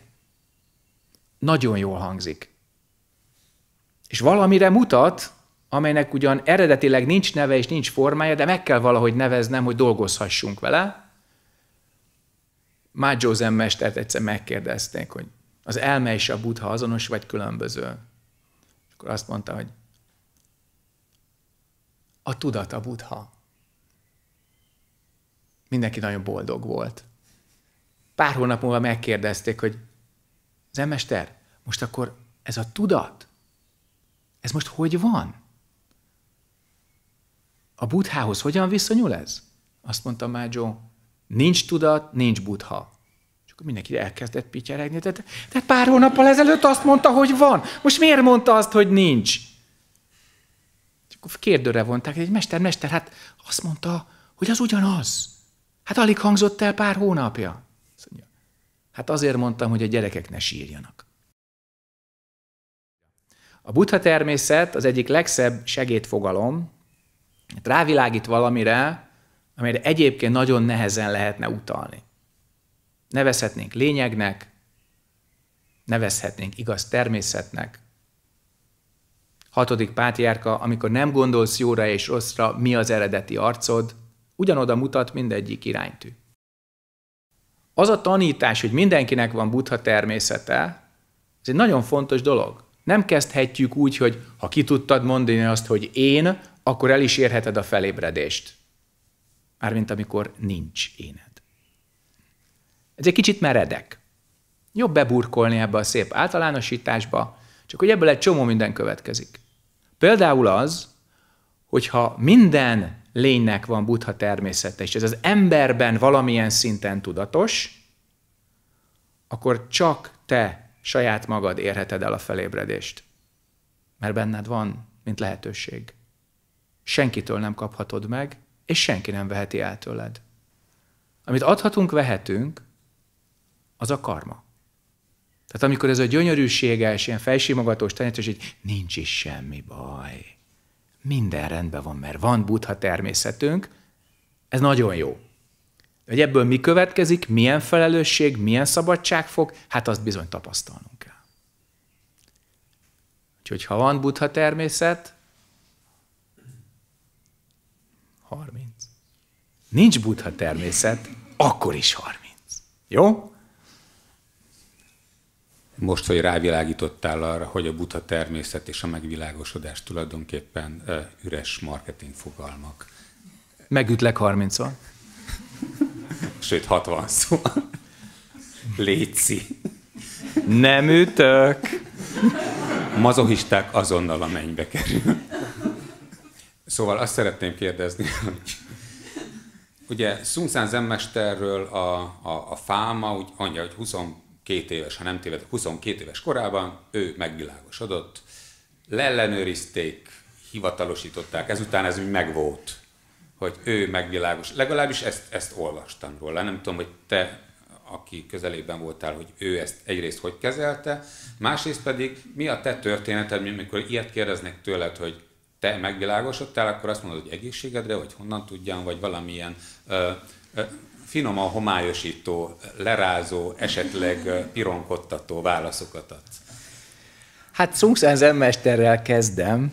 Nagyon jól hangzik. És valamire mutat, amelynek ugyan eredetileg nincs neve és nincs formája, de meg kell valahogy neveznem, hogy dolgozhassunk vele. Mádzsó mestert egyszer megkérdezték, hogy az elme és a buddha azonos vagy különböző. És akkor azt mondta, hogy a tudat a buddha. Mindenki nagyon boldog volt. Pár hónap múlva megkérdezték, hogy Zemester, most akkor ez a tudat, ez most hogy van? A buddhához hogyan viszonyul ez? Azt mondta Mágyó, nincs tudat, nincs buddha. És akkor mindenki elkezdett pityeregni. de, tehát pár hónappal ezelőtt azt mondta, hogy van. Most miért mondta azt, hogy nincs? kérdőre vonták, egy mester, mester, hát azt mondta, hogy az ugyanaz. Hát alig hangzott el pár hónapja. Hát azért mondtam, hogy a gyerekek ne sírjanak. A buddha természet az egyik legszebb segédfogalom, hát rávilágít valamire, amire egyébként nagyon nehezen lehetne utalni. Nevezhetnénk lényegnek, nevezhetnénk igaz természetnek, Hatodik pátriárka, amikor nem gondolsz jóra és rosszra, mi az eredeti arcod, ugyanoda mutat mindegyik iránytű. Az a tanítás, hogy mindenkinek van buddha természete, ez egy nagyon fontos dolog. Nem kezdhetjük úgy, hogy ha ki tudtad mondani azt, hogy én, akkor el is érheted a felébredést. Mármint amikor nincs éned. Ez egy kicsit meredek. Jobb beburkolni ebbe a szép általánosításba, csak hogy ebből egy csomó minden következik. Például az, hogyha minden lénynek van buddha természete, és ez az emberben valamilyen szinten tudatos, akkor csak te saját magad érheted el a felébredést. Mert benned van, mint lehetőség. Senkitől nem kaphatod meg, és senki nem veheti el tőled. Amit adhatunk, vehetünk, az a karma. Tehát amikor ez a gyönyörűséges, ilyen felsimogatós tanítvás, így nincs is semmi baj. Minden rendben van, mert van buddha természetünk, ez nagyon jó. Hogy ebből mi következik, milyen felelősség, milyen szabadság fog? hát azt bizony tapasztalnunk kell. Úgyhogy ha van buddha természet, 30. Nincs buddha természet, akkor is 30. Jó? most, hogy rávilágítottál arra, hogy a buta természet és a megvilágosodás tulajdonképpen üres marketing fogalmak. Megütlek 30 -on. Sőt, 60 szó. Léci. Nem ütök. Mazohisták azonnal a mennybe kerül. Szóval azt szeretném kérdezni, hogy ugye Szunszán Zemmesterről a, a, a fáma, úgy, mondja, hogy 20 két éves, ha nem tévedek, 22 éves korában ő megvilágosodott, leellenőrizték, hivatalosították, ezután ez úgy megvolt, hogy ő megvilágos. Legalábbis ezt, ezt olvastam róla. Nem tudom, hogy te, aki közelében voltál, hogy ő ezt egyrészt hogy kezelte, másrészt pedig mi a te történeted, amikor ilyet kérdeznek tőled, hogy te megvilágosodtál, akkor azt mondod, hogy egészségedre, vagy honnan tudjam, vagy valamilyen ö, ö, finoman homályosító, lerázó, esetleg pironkodtató válaszokat adsz? Hát Sungsen zenmesterrel kezdem.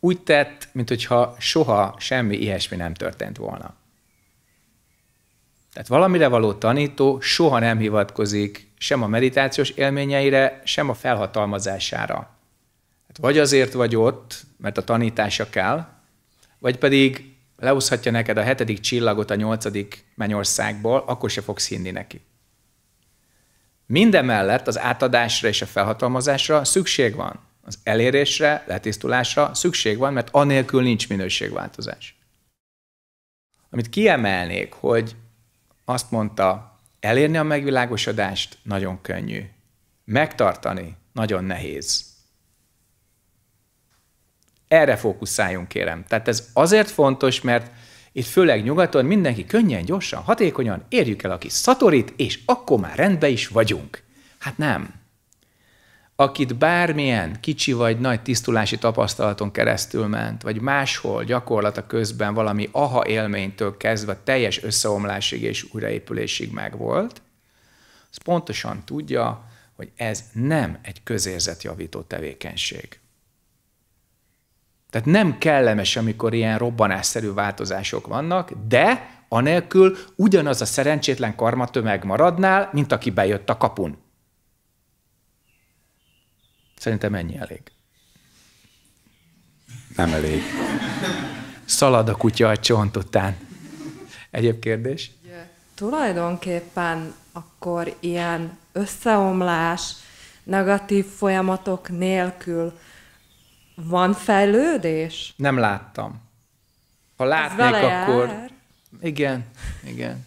Úgy tett, mintha soha semmi ilyesmi nem történt volna. Tehát valamire való tanító soha nem hivatkozik sem a meditációs élményeire, sem a felhatalmazására. Hát vagy azért vagy ott, mert a tanítása kell, vagy pedig leúszhatja neked a hetedik csillagot a nyolcadik mennyországból, akkor se fogsz hinni neki. Mindemellett az átadásra és a felhatalmazásra szükség van. Az elérésre, letisztulásra szükség van, mert anélkül nincs minőségváltozás. Amit kiemelnék, hogy azt mondta, elérni a megvilágosodást nagyon könnyű, megtartani nagyon nehéz. Erre fókuszáljunk, kérem. Tehát ez azért fontos, mert itt főleg nyugaton mindenki könnyen, gyorsan, hatékonyan érjük el a kis szatorit, és akkor már rendbe is vagyunk. Hát nem. Akit bármilyen kicsi vagy nagy tisztulási tapasztalaton keresztül ment, vagy máshol gyakorlata közben valami aha élménytől kezdve teljes összeomlásig és újraépülésig megvolt, az pontosan tudja, hogy ez nem egy közérzetjavító tevékenység. Tehát nem kellemes, amikor ilyen robbanásszerű változások vannak, de anélkül ugyanaz a szerencsétlen karmatömeg maradnál, mint aki bejött a kapun. Szerintem ennyi elég. Nem elég. Szalad a kutya a csont után. Egyéb kérdés? Ugye, tulajdonképpen akkor ilyen összeomlás, negatív folyamatok nélkül van fejlődés? Nem láttam. Ha látnék, akkor... Jár. Igen, igen.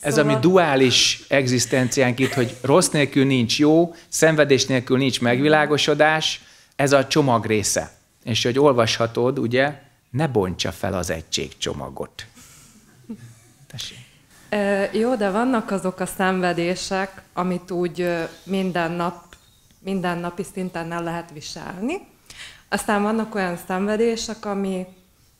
Ez szóval... a mi szóval- duális egzisztenciánk itt, hogy rossz nélkül nincs jó, szenvedés nélkül nincs megvilágosodás, ez a csomag része. És hogy olvashatod, ugye, ne bontsa fel az egység csomagot. E, jó, de vannak azok a szenvedések, amit úgy minden nap, napi szinten el lehet viselni, aztán vannak olyan szenvedések, ami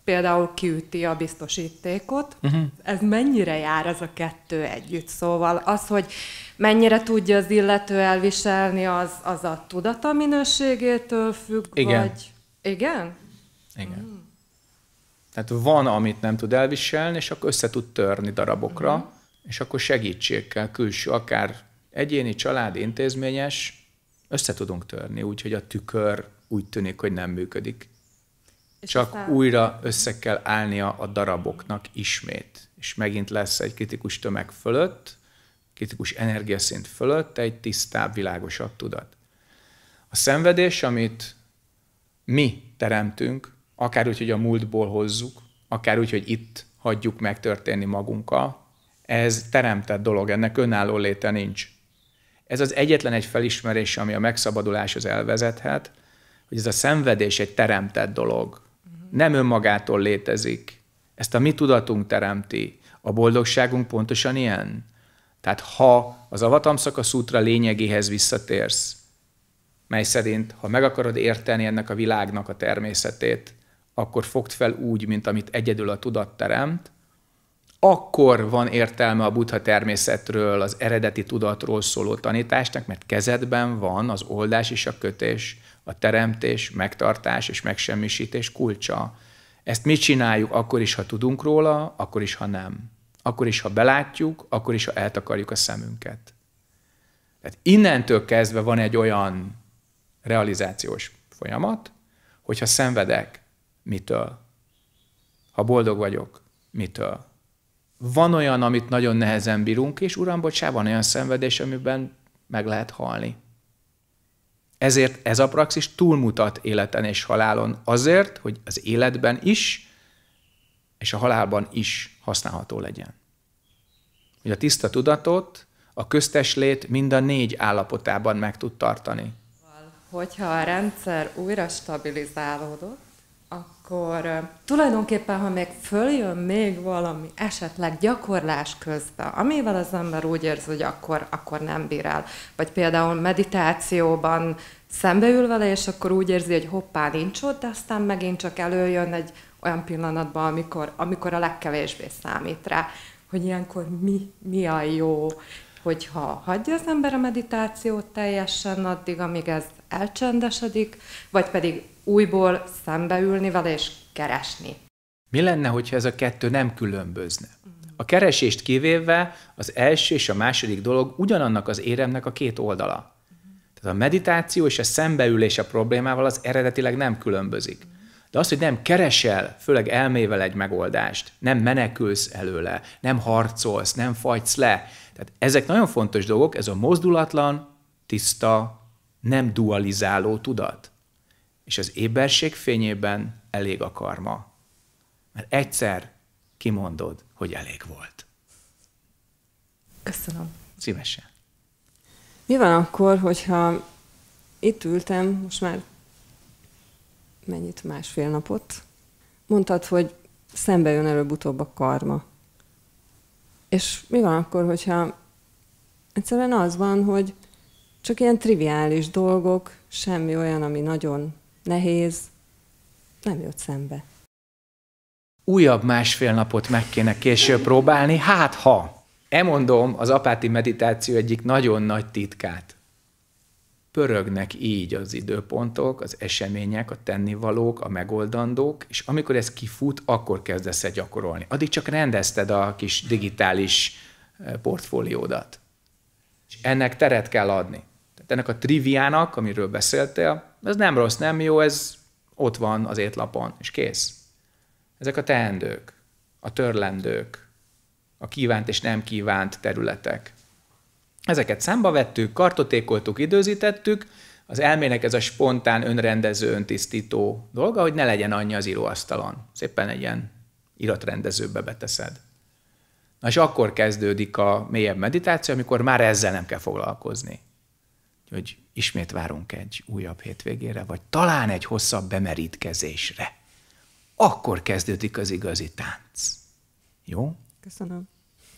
például kiüti a biztosítékot. Uh-huh. Ez mennyire jár az a kettő együtt? Szóval az, hogy mennyire tudja az illető elviselni, az, az a tudata minőségétől függ, Igen. vagy... Igen? Igen. Mm. Tehát van, amit nem tud elviselni, és akkor össze tud törni darabokra, uh-huh. és akkor segítségkel, külső, akár egyéni, család, intézményes, össze tudunk törni, úgyhogy a tükör úgy tűnik, hogy nem működik. És Csak aztán... újra össze kell állnia a daraboknak ismét. És megint lesz egy kritikus tömeg fölött, kritikus energiaszint fölött egy tisztább, világosabb tudat. A szenvedés, amit mi teremtünk, akár úgy, hogy a múltból hozzuk, akár úgy, hogy itt hagyjuk megtörténni magunkkal, ez teremtett dolog, ennek önálló léte nincs. Ez az egyetlen egy felismerés, ami a megszabaduláshoz elvezethet, hogy ez a szenvedés egy teremtett dolog. Nem önmagától létezik. Ezt a mi tudatunk teremti. A boldogságunk pontosan ilyen. Tehát ha az Avatamszaka szútra lényegéhez visszatérsz, mely szerint, ha meg akarod érteni ennek a világnak a természetét, akkor fogd fel úgy, mint amit egyedül a tudat teremt, akkor van értelme a buddha természetről, az eredeti tudatról szóló tanításnak, mert kezedben van az oldás és a kötés, a teremtés, megtartás és megsemmisítés kulcsa. Ezt mi csináljuk akkor is, ha tudunk róla, akkor is, ha nem. Akkor is, ha belátjuk, akkor is, ha eltakarjuk a szemünket. Tehát innentől kezdve van egy olyan realizációs folyamat, hogyha szenvedek, mitől? Ha boldog vagyok, mitől? Van olyan, amit nagyon nehezen bírunk, és uram, bocsá, van olyan szenvedés, amiben meg lehet halni. Ezért ez a praxis túlmutat életen és halálon azért, hogy az életben is, és a halálban is használható legyen. Hogy a tiszta tudatot a köztes lét mind a négy állapotában meg tud tartani. Hogyha a rendszer újra stabilizálódott, akkor tulajdonképpen, ha még följön még valami, esetleg gyakorlás közben, amivel az ember úgy érzi, hogy akkor, akkor nem bír el, vagy például meditációban szembeül vele, és akkor úgy érzi, hogy hoppá, nincs ott, de aztán megint csak előjön egy olyan pillanatban, amikor, amikor a legkevésbé számít rá, hogy ilyenkor mi, mi a jó, hogyha hagyja az ember a meditációt teljesen addig, amíg ez elcsendesedik, vagy pedig újból szembeülni vele és keresni. Mi lenne, hogyha ez a kettő nem különbözne? A keresést kivéve az első és a második dolog ugyanannak az éremnek a két oldala. Tehát a meditáció és a szembeülés a problémával az eredetileg nem különbözik. De az, hogy nem keresel, főleg elmével egy megoldást, nem menekülsz előle, nem harcolsz, nem fagysz le. Tehát ezek nagyon fontos dolgok, ez a mozdulatlan, tiszta, nem dualizáló tudat és az éberség fényében elég a karma. Mert egyszer kimondod, hogy elég volt. Köszönöm. Szívesen. Mi van akkor, hogyha itt ültem, most már mennyit, másfél napot, mondtad, hogy szembe jön előbb-utóbb a karma. És mi van akkor, hogyha egyszerűen az van, hogy csak ilyen triviális dolgok, semmi olyan, ami nagyon nehéz, nem jött szembe. Újabb másfél napot meg kéne később próbálni, hát ha. emondom, az apáti meditáció egyik nagyon nagy titkát. Pörögnek így az időpontok, az események, a tennivalók, a megoldandók, és amikor ez kifut, akkor kezdesz el gyakorolni. Addig csak rendezted a kis digitális eh, portfóliódat. És ennek teret kell adni ennek a triviának, amiről beszéltél, ez nem rossz, nem jó, ez ott van az étlapon, és kész. Ezek a teendők, a törlendők, a kívánt és nem kívánt területek. Ezeket számba vettük, kartotékoltuk, időzítettük, az elmének ez a spontán, önrendező, öntisztító dolga, hogy ne legyen annyi az íróasztalon. Szépen egy ilyen iratrendezőbe beteszed. Na és akkor kezdődik a mélyebb meditáció, amikor már ezzel nem kell foglalkozni hogy ismét várunk egy újabb hétvégére, vagy talán egy hosszabb bemerítkezésre. Akkor kezdődik az igazi tánc. Jó? Köszönöm.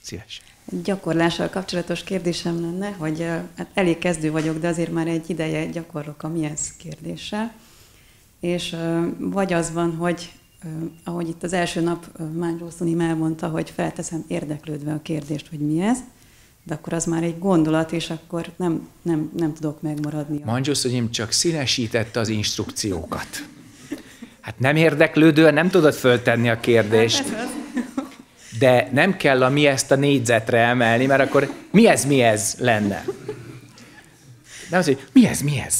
Szívesen. Egy gyakorlással kapcsolatos kérdésem lenne, hogy hát elég kezdő vagyok, de azért már egy ideje gyakorlok a mi ez kérdéssel. És vagy az van, hogy ahogy itt az első nap Mány elmondta, hogy felteszem érdeklődve a kérdést, hogy mi ez, de akkor az már egy gondolat, és akkor nem, nem, nem tudok megmaradni. hogy én csak színesítette az instrukciókat. Hát nem érdeklődően nem tudod föltenni a kérdést. Hát de nem kell a mi ezt a négyzetre emelni, mert akkor mi ez, mi ez lenne. De az, hogy mi ez, mi ez.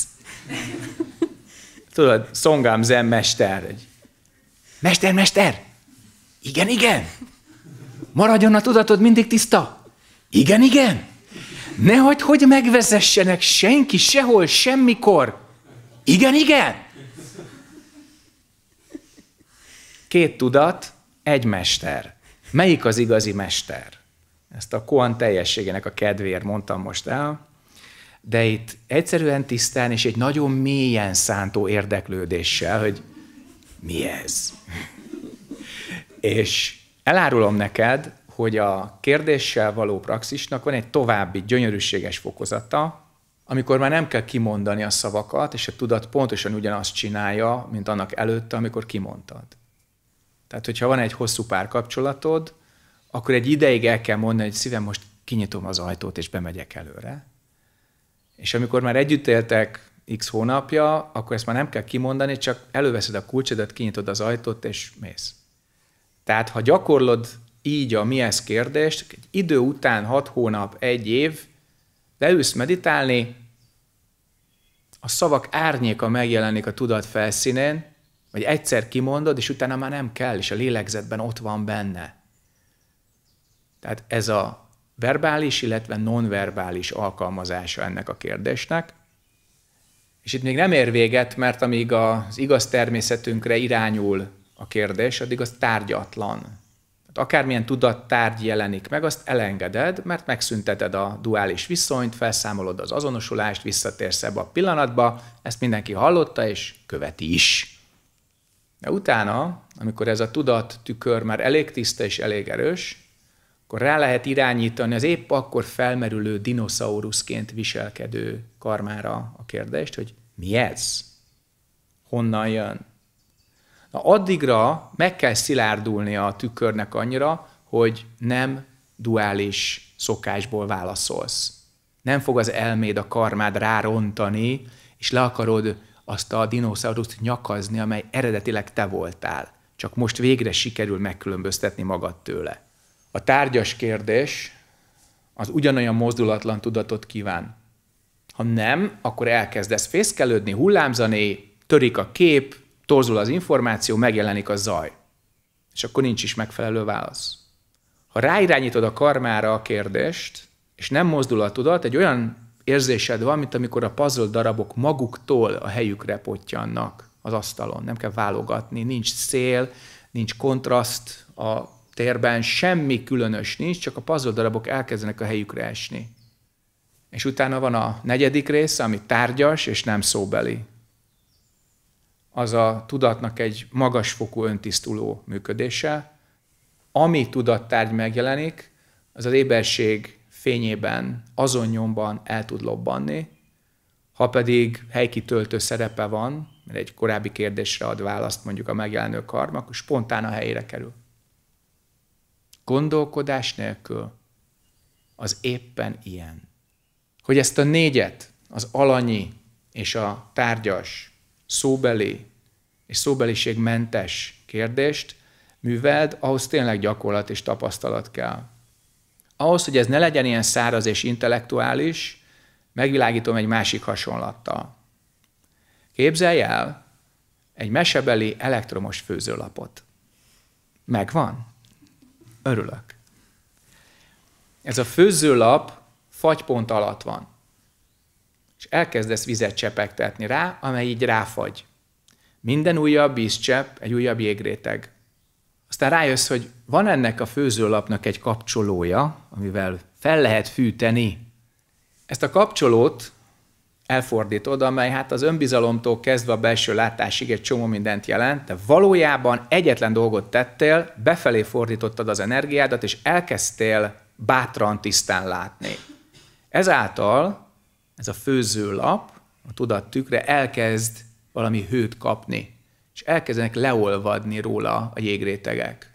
Tudod, Szongám Zen mester, mester, mester, igen, igen, maradjon a tudatod mindig tiszta. Igen, igen. Nehogy, hogy megvezessenek senki, sehol, semmikor. Igen, igen. Két tudat, egy mester. Melyik az igazi mester? Ezt a koan teljességének a kedvéért mondtam most el, de itt egyszerűen tisztán és egy nagyon mélyen szántó érdeklődéssel, hogy mi ez? és elárulom neked, hogy a kérdéssel való praxisnak van egy további gyönyörűséges fokozata, amikor már nem kell kimondani a szavakat, és a tudat pontosan ugyanazt csinálja, mint annak előtte, amikor kimondtad. Tehát, hogyha van egy hosszú párkapcsolatod, akkor egy ideig el kell mondani, hogy szívem, most kinyitom az ajtót, és bemegyek előre. És amikor már együtt éltek x hónapja, akkor ezt már nem kell kimondani, csak előveszed a kulcsodat, kinyitod az ajtót, és mész. Tehát, ha gyakorlod így a mi ez kérdést, egy idő után, hat hónap, egy év, leülsz meditálni, a szavak árnyéka megjelenik a tudat felszínén, vagy egyszer kimondod, és utána már nem kell, és a lélegzetben ott van benne. Tehát ez a verbális, illetve nonverbális alkalmazása ennek a kérdésnek. És itt még nem ér véget, mert amíg az igaz természetünkre irányul a kérdés, addig az tárgyatlan. Tehát akármilyen tudattárgy jelenik meg, azt elengeded, mert megszünteted a duális viszonyt, felszámolod az azonosulást, visszatérsz ebbe a pillanatba, ezt mindenki hallotta és követi is. De utána, amikor ez a tudat tükör már elég tiszta és elég erős, akkor rá lehet irányítani az épp akkor felmerülő dinoszauruszként viselkedő karmára a kérdést, hogy mi ez? Honnan jön? Na addigra meg kell szilárdulni a tükörnek annyira, hogy nem duális szokásból válaszolsz. Nem fog az elméd a karmád rárontani, és le akarod azt a dinoszauruszt nyakazni, amely eredetileg te voltál. Csak most végre sikerül megkülönböztetni magad tőle. A tárgyas kérdés az ugyanolyan mozdulatlan tudatot kíván. Ha nem, akkor elkezdesz fészkelődni, hullámzani, törik a kép, torzul az információ, megjelenik a zaj. És akkor nincs is megfelelő válasz. Ha ráirányítod a karmára a kérdést, és nem mozdul a tudat, egy olyan érzésed van, mint amikor a puzzle darabok maguktól a helyükre potyannak az asztalon. Nem kell válogatni, nincs szél, nincs kontraszt a térben, semmi különös nincs, csak a puzzle darabok elkezdenek a helyükre esni. És utána van a negyedik része, ami tárgyas és nem szóbeli az a tudatnak egy magasfokú öntisztuló működése. Ami tudattárgy megjelenik, az az éberség fényében, azon nyomban el tud lobbanni, ha pedig helykitöltő szerepe van, mert egy korábbi kérdésre ad választ mondjuk a megjelenő karma, akkor spontán a helyére kerül. Gondolkodás nélkül az éppen ilyen. Hogy ezt a négyet, az alanyi és a tárgyas szóbeli és szóbeliség mentes kérdést műveld, ahhoz tényleg gyakorlat és tapasztalat kell. Ahhoz, hogy ez ne legyen ilyen száraz és intellektuális, megvilágítom egy másik hasonlattal. Képzelj el egy mesebeli elektromos főzőlapot. Megvan. Örülök. Ez a főzőlap fagypont alatt van és elkezdesz vizet csepegtetni rá, amely így ráfagy. Minden újabb vízcsepp egy újabb jégréteg. Aztán rájössz, hogy van ennek a főzőlapnak egy kapcsolója, amivel fel lehet fűteni. Ezt a kapcsolót elfordítod, amely hát az önbizalomtól kezdve a belső látásig egy csomó mindent jelent, de valójában egyetlen dolgot tettél, befelé fordítottad az energiádat, és elkezdtél bátran tisztán látni. Ezáltal ez a főzőlap a tudat tükre elkezd valami hőt kapni, és elkezdenek leolvadni róla a jégrétegek.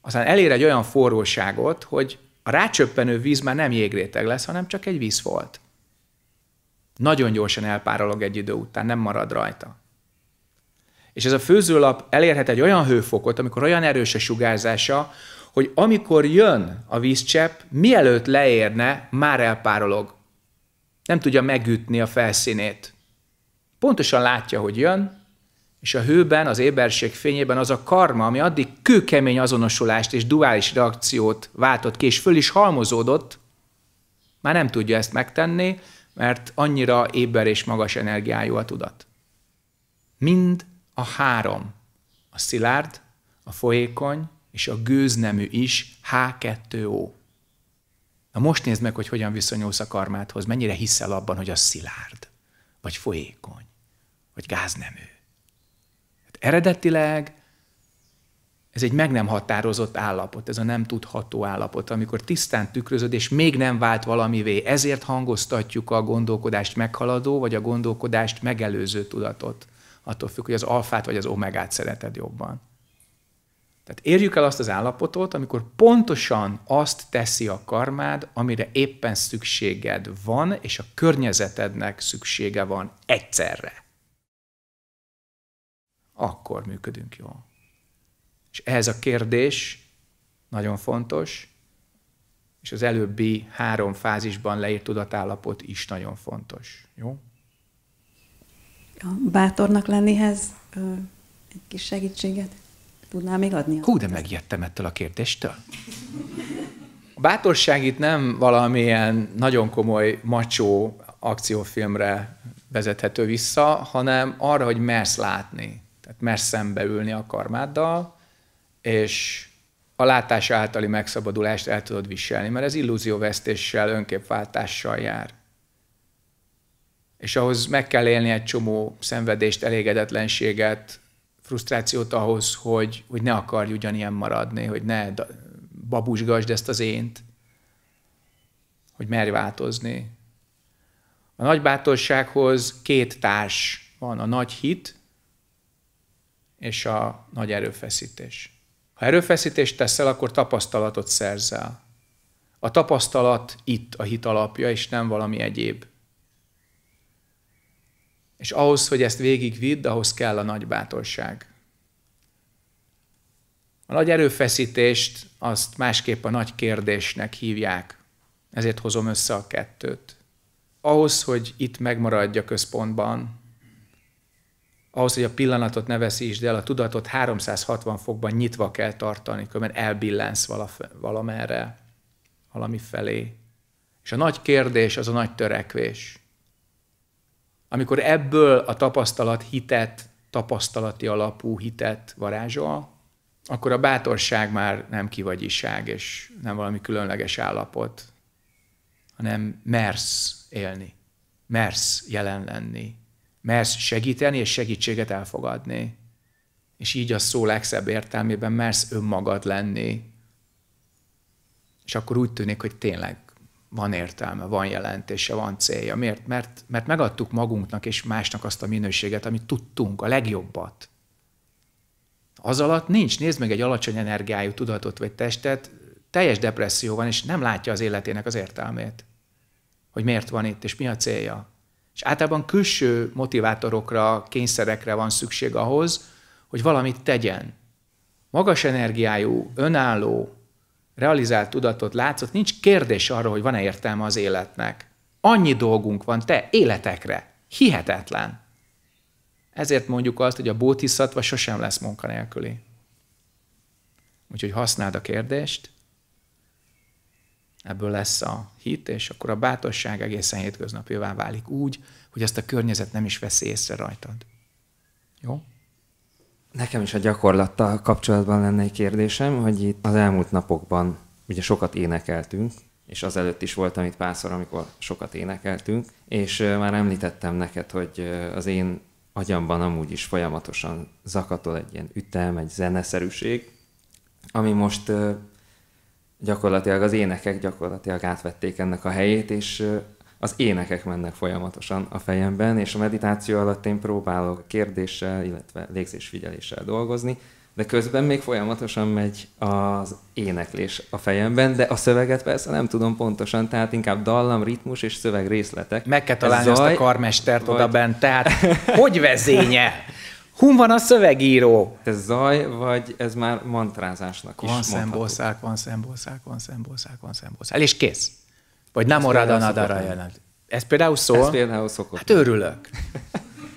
Aztán elér egy olyan forróságot, hogy a rácsöppenő víz már nem jégréteg lesz, hanem csak egy víz volt. Nagyon gyorsan elpárolog egy idő után, nem marad rajta. És ez a főzőlap elérhet egy olyan hőfokot, amikor olyan erős a sugárzása, hogy amikor jön a vízcsepp, mielőtt leérne, már elpárolog. Nem tudja megütni a felszínét. Pontosan látja, hogy jön, és a hőben, az éberség fényében az a karma, ami addig kőkemény azonosulást és duális reakciót váltott ki, és föl is halmozódott, már nem tudja ezt megtenni, mert annyira éber és magas energiájú a tudat. Mind a három, a szilárd, a folyékony és a gőznemű is H2O. Na most nézd meg, hogy hogyan viszonyulsz a karmádhoz, mennyire hiszel abban, hogy az szilárd, vagy folyékony, vagy gáznemű. Hát eredetileg ez egy meg nem határozott állapot, ez a nem tudható állapot, amikor tisztán tükrözöd, és még nem vált valamivé. Ezért hangoztatjuk a gondolkodást meghaladó, vagy a gondolkodást megelőző tudatot. Attól függ, hogy az alfát vagy az omegát szereted jobban. Tehát érjük el azt az állapotot, amikor pontosan azt teszi a karmád, amire éppen szükséged van, és a környezetednek szüksége van egyszerre. Akkor működünk jól. És ehhez a kérdés nagyon fontos, és az előbbi három fázisban leírt tudatállapot is nagyon fontos. Jó? A bátornak lennihez egy kis segítséget Tudnál még adni? Hú, de megijedtem ettől a kérdéstől. A bátorság itt nem valamilyen nagyon komoly macsó akciófilmre vezethető vissza, hanem arra, hogy mersz látni. Tehát mersz szembeülni a karmáddal, és a látás általi megszabadulást el tudod viselni, mert ez illúzióvesztéssel, önképváltással jár. És ahhoz meg kell élni egy csomó szenvedést, elégedetlenséget, frusztrációt ahhoz, hogy, hogy ne akarj ugyanilyen maradni, hogy ne babusgasd ezt az ént, hogy merj változni. A nagy bátorsághoz két társ van, a nagy hit és a nagy erőfeszítés. Ha erőfeszítést teszel, akkor tapasztalatot szerzel. A tapasztalat itt a hit alapja, és nem valami egyéb. És ahhoz, hogy ezt végigvidd, ahhoz kell a nagy bátorság. A nagy erőfeszítést azt másképp a nagy kérdésnek hívják. Ezért hozom össze a kettőt. Ahhoz, hogy itt megmaradj a központban, ahhoz, hogy a pillanatot ne veszítsd el, a tudatot 360 fokban nyitva kell tartani, mert elbillensz valamerre, valami felé. És a nagy kérdés az a nagy törekvés amikor ebből a tapasztalat hitet, tapasztalati alapú hitet varázsol, akkor a bátorság már nem kivagyiság, és nem valami különleges állapot, hanem mersz élni, mersz jelen lenni, mersz segíteni és segítséget elfogadni. És így a szó legszebb értelmében mersz önmagad lenni. És akkor úgy tűnik, hogy tényleg van értelme, van jelentése, van célja. Miért? Mert, mert megadtuk magunknak és másnak azt a minőséget, amit tudtunk, a legjobbat. Az alatt nincs, nézd meg egy alacsony energiájú tudatot vagy testet, teljes depresszió van, és nem látja az életének az értelmét, hogy miért van itt, és mi a célja. És általában külső motivátorokra, kényszerekre van szükség ahhoz, hogy valamit tegyen. Magas energiájú, önálló, realizált tudatot látszott, nincs kérdés arra, hogy van-e értelme az életnek. Annyi dolgunk van, te, életekre. Hihetetlen. Ezért mondjuk azt, hogy a bótiszatva sosem lesz munkanélküli. Úgyhogy használd a kérdést, ebből lesz a hit, és akkor a bátorság egészen hétköznapjává válik úgy, hogy ezt a környezet nem is veszi észre rajtad. Jó? Nekem is a gyakorlattal kapcsolatban lenne egy kérdésem, hogy itt az elmúlt napokban ugye sokat énekeltünk, és azelőtt is voltam itt párszor, amikor sokat énekeltünk, és már említettem neked, hogy az én agyamban amúgy is folyamatosan zakatol egy ilyen ütem, egy zeneszerűség, ami most gyakorlatilag az énekek gyakorlatilag átvették ennek a helyét, és az énekek mennek folyamatosan a fejemben, és a meditáció alatt én próbálok kérdéssel, illetve légzésfigyeléssel dolgozni, de közben még folyamatosan megy az éneklés a fejemben, de a szöveget persze nem tudom pontosan, tehát inkább dallam, ritmus és szöveg részletek. Meg kell találni Ez zaj, azt a karmestert vagy... odabent, tehát *laughs* hogy vezénye? Hun van a szövegíró? Ez zaj, vagy ez már mantrázásnak is Van szembószák, van szembószák, van szembószák, van szembószák. És kész. Vagy nem orrada nadara jelent. Ez például szól. Ez például szokott. Hát örülök.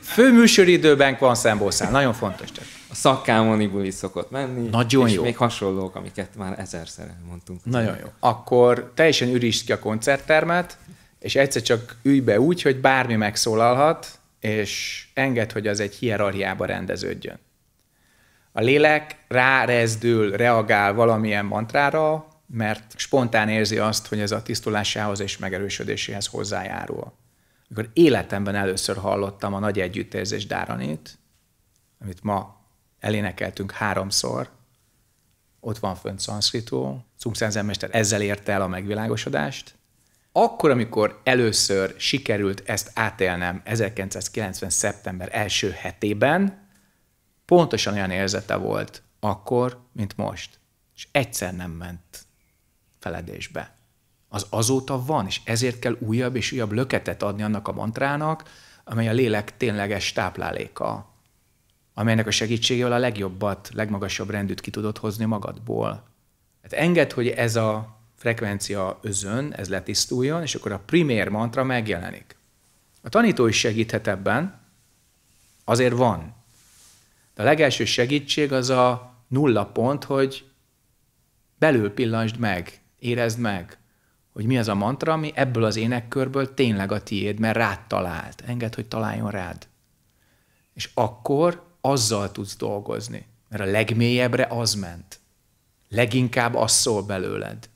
Fő műsoridőben van szembószál, nagyon fontos. Tehát. A szakkámoni buli szokott menni. Nagyon és jó. még hasonlók, amiket már ezerszer mondtunk. Nagyon jó. Akkor teljesen ürítsd ki a koncerttermet, és egyszer csak ülj be úgy, hogy bármi megszólalhat, és enged, hogy az egy hierarchiába rendeződjön. A lélek rárezdül, reagál valamilyen mantrára, mert spontán érzi azt, hogy ez a tisztulásához és megerősödéséhez hozzájárul. Amikor életemben először hallottam a nagy együttérzés Dáranit, amit ma elénekeltünk háromszor, ott van fönt szanszkritó, Cungszán ezzel érte el a megvilágosodást. Akkor, amikor először sikerült ezt átélnem 1990. szeptember első hetében, pontosan olyan érzete volt akkor, mint most. És egyszer nem ment feledésbe. Az azóta van, és ezért kell újabb és újabb löketet adni annak a mantrának, amely a lélek tényleges tápláléka, amelynek a segítségével a legjobbat, legmagasabb rendűt ki tudod hozni magadból. Hát enged, hogy ez a frekvencia özön, ez letisztuljon, és akkor a primér mantra megjelenik. A tanító is segíthet ebben, azért van. De a legelső segítség az a nulla pont, hogy belül pillansd meg Érezd meg, hogy mi az a mantra, ami ebből az énekkörből tényleg a tiéd, mert rád talált. Engedd, hogy találjon rád. És akkor azzal tudsz dolgozni, mert a legmélyebbre az ment. Leginkább az szól belőled.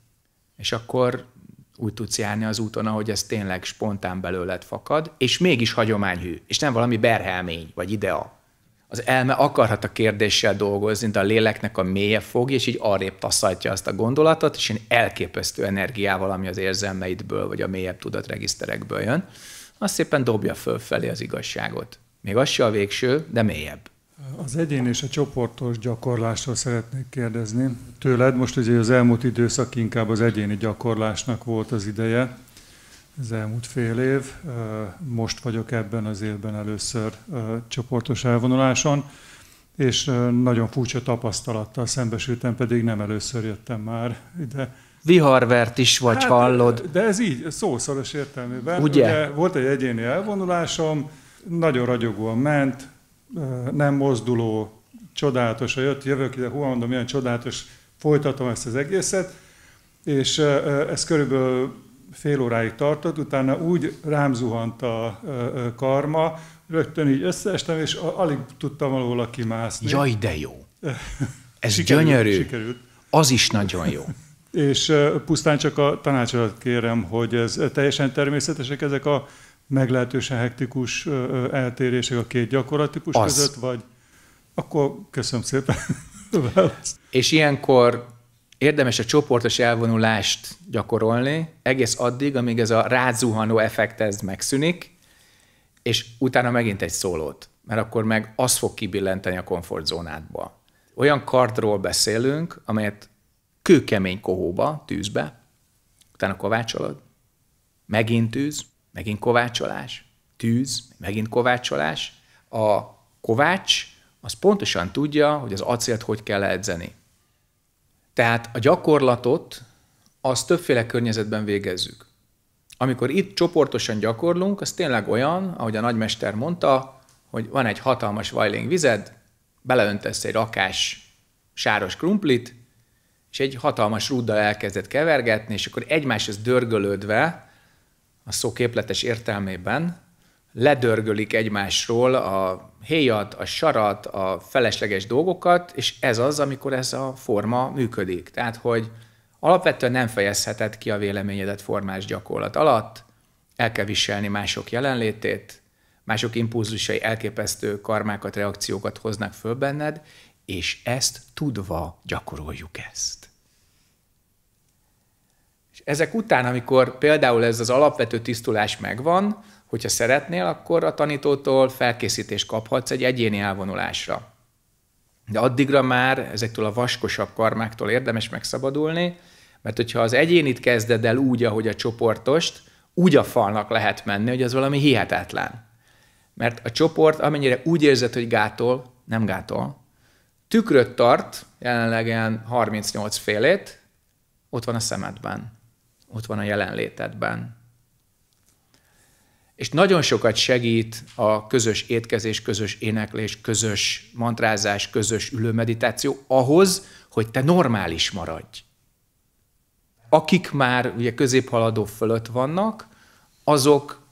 És akkor úgy tudsz járni az úton, ahogy ez tényleg spontán belőled fakad, és mégis hagyományhű, és nem valami berhelmény, vagy idea az elme akarhat a kérdéssel dolgozni, de a léleknek a mélye fog, és így arrébb taszatja azt a gondolatot, és én elképesztő energiával, ami az érzelmeidből, vagy a mélyebb tudatregiszterekből jön, azt szépen dobja fölfelé az igazságot. Még az se a végső, de mélyebb. Az egyén és a csoportos gyakorlásról szeretnék kérdezni tőled. Most ugye az elmúlt időszak inkább az egyéni gyakorlásnak volt az ideje az elmúlt fél év. Most vagyok ebben az évben először csoportos elvonuláson, és nagyon furcsa tapasztalattal szembesültem, pedig nem először jöttem már ide. Viharvert is vagy hát, hallod. De ez így, szószoros értelmében. Ugye? Ugye? Volt egy egyéni elvonulásom, nagyon ragyogóan ment, nem mozduló, csodálatosan jött, jövök ide, hova mondom, milyen csodálatos, folytatom ezt az egészet, és ez körülbelül fél óráig tartott, utána úgy rám zuhant a karma, rögtön így összeestem, és alig tudtam alól kimászni. Jaj, de jó! *laughs* Ez sikerült, gyönyörű. Sikerült. Az is nagyon jó. *laughs* és pusztán csak a tanácsadat kérem, hogy ez teljesen természetesek ezek a meglehetősen hektikus eltérések a két Az. között, vagy akkor köszönöm szépen. *laughs* és ilyenkor érdemes a csoportos elvonulást gyakorolni egész addig, amíg ez a rázuhanó effekt ez megszűnik, és utána megint egy szólót, mert akkor meg az fog kibillenteni a komfortzónádba. Olyan kardról beszélünk, amelyet kőkemény kohóba, tűzbe, utána kovácsolod, megint tűz, megint kovácsolás, tűz, megint kovácsolás. A kovács az pontosan tudja, hogy az acélt hogy kell edzeni tehát a gyakorlatot az többféle környezetben végezzük. Amikor itt csoportosan gyakorlunk, az tényleg olyan, ahogy a nagymester mondta, hogy van egy hatalmas vajling vized, beleöntesz egy rakás sáros krumplit, és egy hatalmas rúddal elkezdett kevergetni, és akkor egymáshoz dörgölődve, a szó képletes értelmében, ledörgölik egymásról a héjat, a sarat, a felesleges dolgokat, és ez az, amikor ez a forma működik. Tehát, hogy alapvetően nem fejezheted ki a véleményedet formás gyakorlat alatt, el kell viselni mások jelenlétét, mások impulzusai elképesztő karmákat, reakciókat hoznak föl benned, és ezt tudva gyakoroljuk ezt. És ezek után, amikor például ez az alapvető tisztulás megvan, Hogyha szeretnél, akkor a tanítótól felkészítést kaphatsz egy egyéni elvonulásra. De addigra már ezektől a vaskosabb karmáktól érdemes megszabadulni, mert hogyha az egyénit kezded el úgy, ahogy a csoportost, úgy a falnak lehet menni, hogy az valami hihetetlen. Mert a csoport, amennyire úgy érzed, hogy gátol, nem gátol, tükröt tart, jelenleg 38 félét, ott van a szemedben, ott van a jelenlétedben és nagyon sokat segít a közös étkezés, közös éneklés, közös mantrázás, közös ülőmeditáció ahhoz, hogy te normális maradj. Akik már ugye középhaladó fölött vannak, azok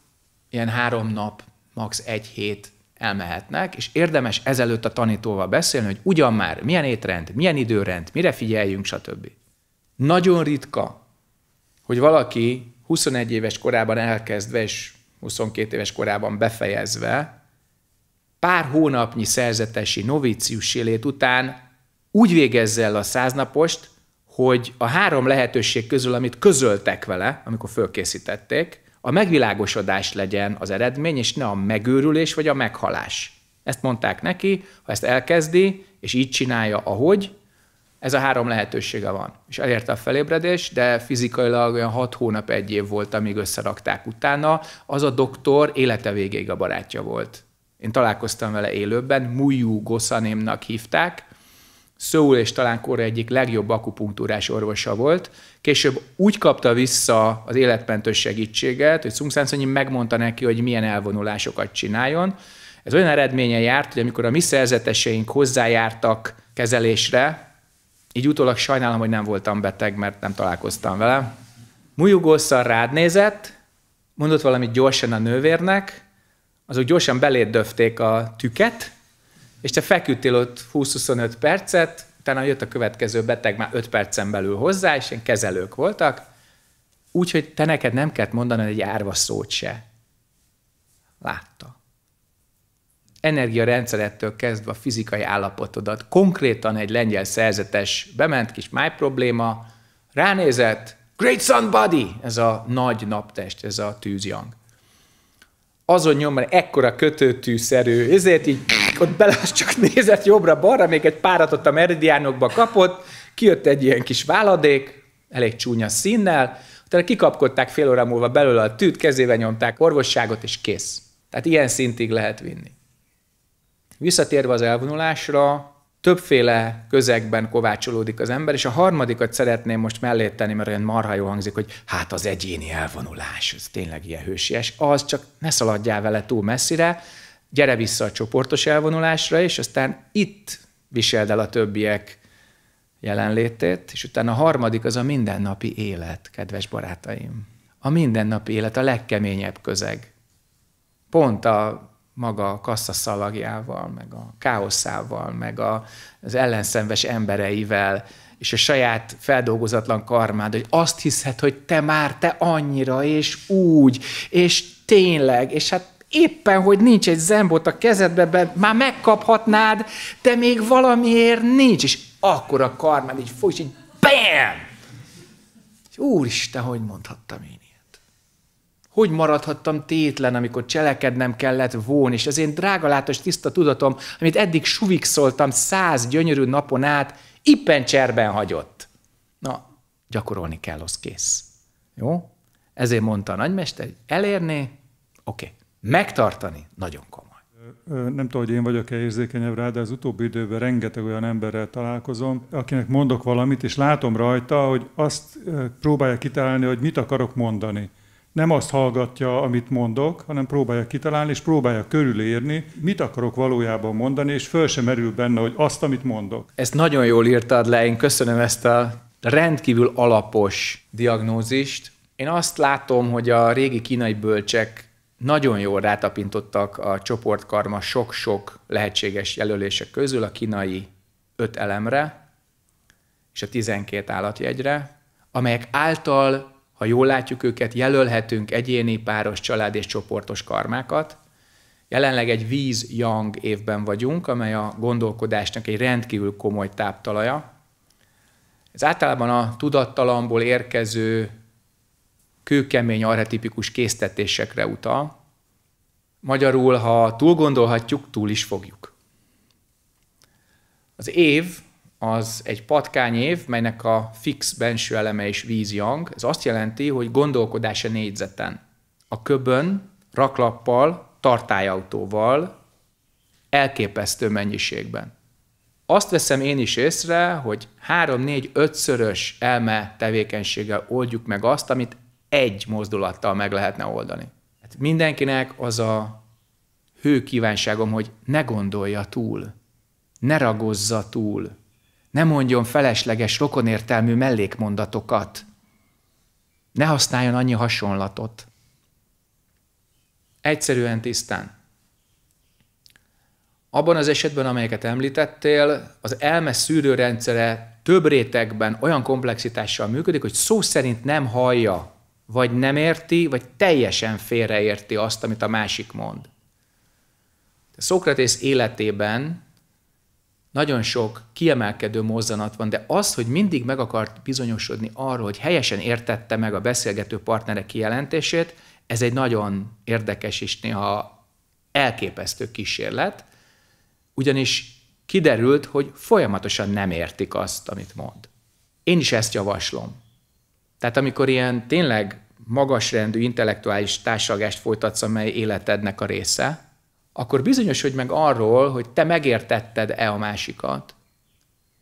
ilyen három nap, max. egy hét elmehetnek, és érdemes ezelőtt a tanítóval beszélni, hogy ugyan már milyen étrend, milyen időrend, mire figyeljünk, stb. Nagyon ritka, hogy valaki 21 éves korában elkezdve, és 22 éves korában befejezve, pár hónapnyi szerzetesi novícius élét után úgy végezze el a száznapost, hogy a három lehetőség közül, amit közöltek vele, amikor fölkészítették, a megvilágosodás legyen az eredmény, és ne a megőrülés vagy a meghalás. Ezt mondták neki, ha ezt elkezdi, és így csinálja, ahogy, ez a három lehetősége van. És elérte a felébredés, de fizikailag olyan hat hónap, egy év volt, amíg összerakták utána. Az a doktor élete végéig a barátja volt. Én találkoztam vele élőben, Muyu Gosanémnak hívták, Szóul és talán Korea egyik legjobb akupunktúrás orvosa volt. Később úgy kapta vissza az életmentő segítséget, hogy Sung Sanszonyi megmondta neki, hogy milyen elvonulásokat csináljon. Ez olyan eredménye járt, hogy amikor a mi szerzeteseink hozzájártak kezelésre, így utólag sajnálom, hogy nem voltam beteg, mert nem találkoztam vele. Mújugószal rád nézett, mondott valamit gyorsan a nővérnek, azok gyorsan beléd döfték a tüket, és te feküdtél ott 20-25 percet, utána jött a következő beteg már 5 percen belül hozzá, és ilyen kezelők voltak, úgyhogy te neked nem kellett mondani egy árva szót se. Látta energiarendszerettől kezdve a fizikai állapotodat. Konkrétan egy lengyel szerzetes bement, kis máj probléma, ránézett, Great Sun Body, ez a nagy naptest, ez a tűzjang. Azon mert ekkora kötőtűszerű, ezért így ott bele csak nézett jobbra-balra, még egy párat ott a meridiánokba kapott, kijött egy ilyen kis váladék, elég csúnya színnel, utána kikapkodták fél óra múlva belőle a tűt, kezével nyomták orvosságot, és kész. Tehát ilyen szintig lehet vinni. Visszatérve az elvonulásra, többféle közegben kovácsolódik az ember, és a harmadikat szeretném most mellé tenni, mert olyan marha jó hangzik, hogy hát az egyéni elvonulás, ez tényleg ilyen hősies, az csak ne szaladjál vele túl messzire, gyere vissza a csoportos elvonulásra, és aztán itt viseld el a többiek jelenlétét, és utána a harmadik az a mindennapi élet, kedves barátaim. A mindennapi élet a legkeményebb közeg. Pont a maga a kasszaszalagjával, meg a káoszával, meg a, az ellenszenves embereivel, és a saját feldolgozatlan karmád, hogy azt hiszed, hogy te már te annyira, és úgy, és tényleg, és hát éppen, hogy nincs egy zembot a kezedbe, már megkaphatnád, de még valamiért nincs, és akkor a karmád így fog, és így bam! Úristen, hogy mondhattam így? hogy maradhattam tétlen, amikor cselekednem kellett volna, és az én drágalátos tiszta tudatom, amit eddig suvikszoltam száz gyönyörű napon át, ippen cserben hagyott. Na, gyakorolni kell, az kész. Jó? Ezért mondta a nagymester, hogy elérni, oké. Okay. Megtartani, nagyon komoly. Nem tudom, hogy én vagyok-e érzékenyebb rá, de az utóbbi időben rengeteg olyan emberrel találkozom, akinek mondok valamit, és látom rajta, hogy azt próbálja kitalálni, hogy mit akarok mondani nem azt hallgatja, amit mondok, hanem próbálja kitalálni, és próbálja körülérni. mit akarok valójában mondani, és föl sem merül benne, hogy azt, amit mondok. Ezt nagyon jól írtad le, én köszönöm ezt a rendkívül alapos diagnózist. Én azt látom, hogy a régi kínai bölcsek nagyon jól rátapintottak a csoportkarma sok-sok lehetséges jelölések közül a kínai öt elemre és a 12 állatjegyre, amelyek által ha jól látjuk őket, jelölhetünk egyéni, páros, család és csoportos karmákat. Jelenleg egy víz yang évben vagyunk, amely a gondolkodásnak egy rendkívül komoly táptalaja. Ez általában a tudattalamból érkező kőkemény arhetipikus késztetésekre utal. Magyarul, ha túl gondolhatjuk, túl is fogjuk. Az év az egy patkányév, melynek a fix benső eleme is yang. Ez azt jelenti, hogy gondolkodás a négyzeten. A köbön, raklappal, tartályautóval, elképesztő mennyiségben. Azt veszem én is észre, hogy 3-4-5 szörös elme tevékenységgel oldjuk meg azt, amit egy mozdulattal meg lehetne oldani. Hát mindenkinek az a hő kívánságom, hogy ne gondolja túl, ne ragozza túl, ne mondjon felesleges rokonértelmű mellékmondatokat. Ne használjon annyi hasonlatot. Egyszerűen tisztán. Abban az esetben, amelyeket említettél, az elme szűrőrendszere több rétegben olyan komplexitással működik, hogy szó szerint nem hallja, vagy nem érti, vagy teljesen félreérti azt, amit a másik mond. Szokratész életében nagyon sok kiemelkedő mozzanat van, de az, hogy mindig meg akart bizonyosodni arról, hogy helyesen értette meg a beszélgető partnerek kijelentését, ez egy nagyon érdekes és néha elképesztő kísérlet, ugyanis kiderült, hogy folyamatosan nem értik azt, amit mond. Én is ezt javaslom. Tehát amikor ilyen tényleg magasrendű intellektuális társalgást folytatsz, amely életednek a része, akkor bizonyosodj meg arról, hogy te megértetted-e a másikat,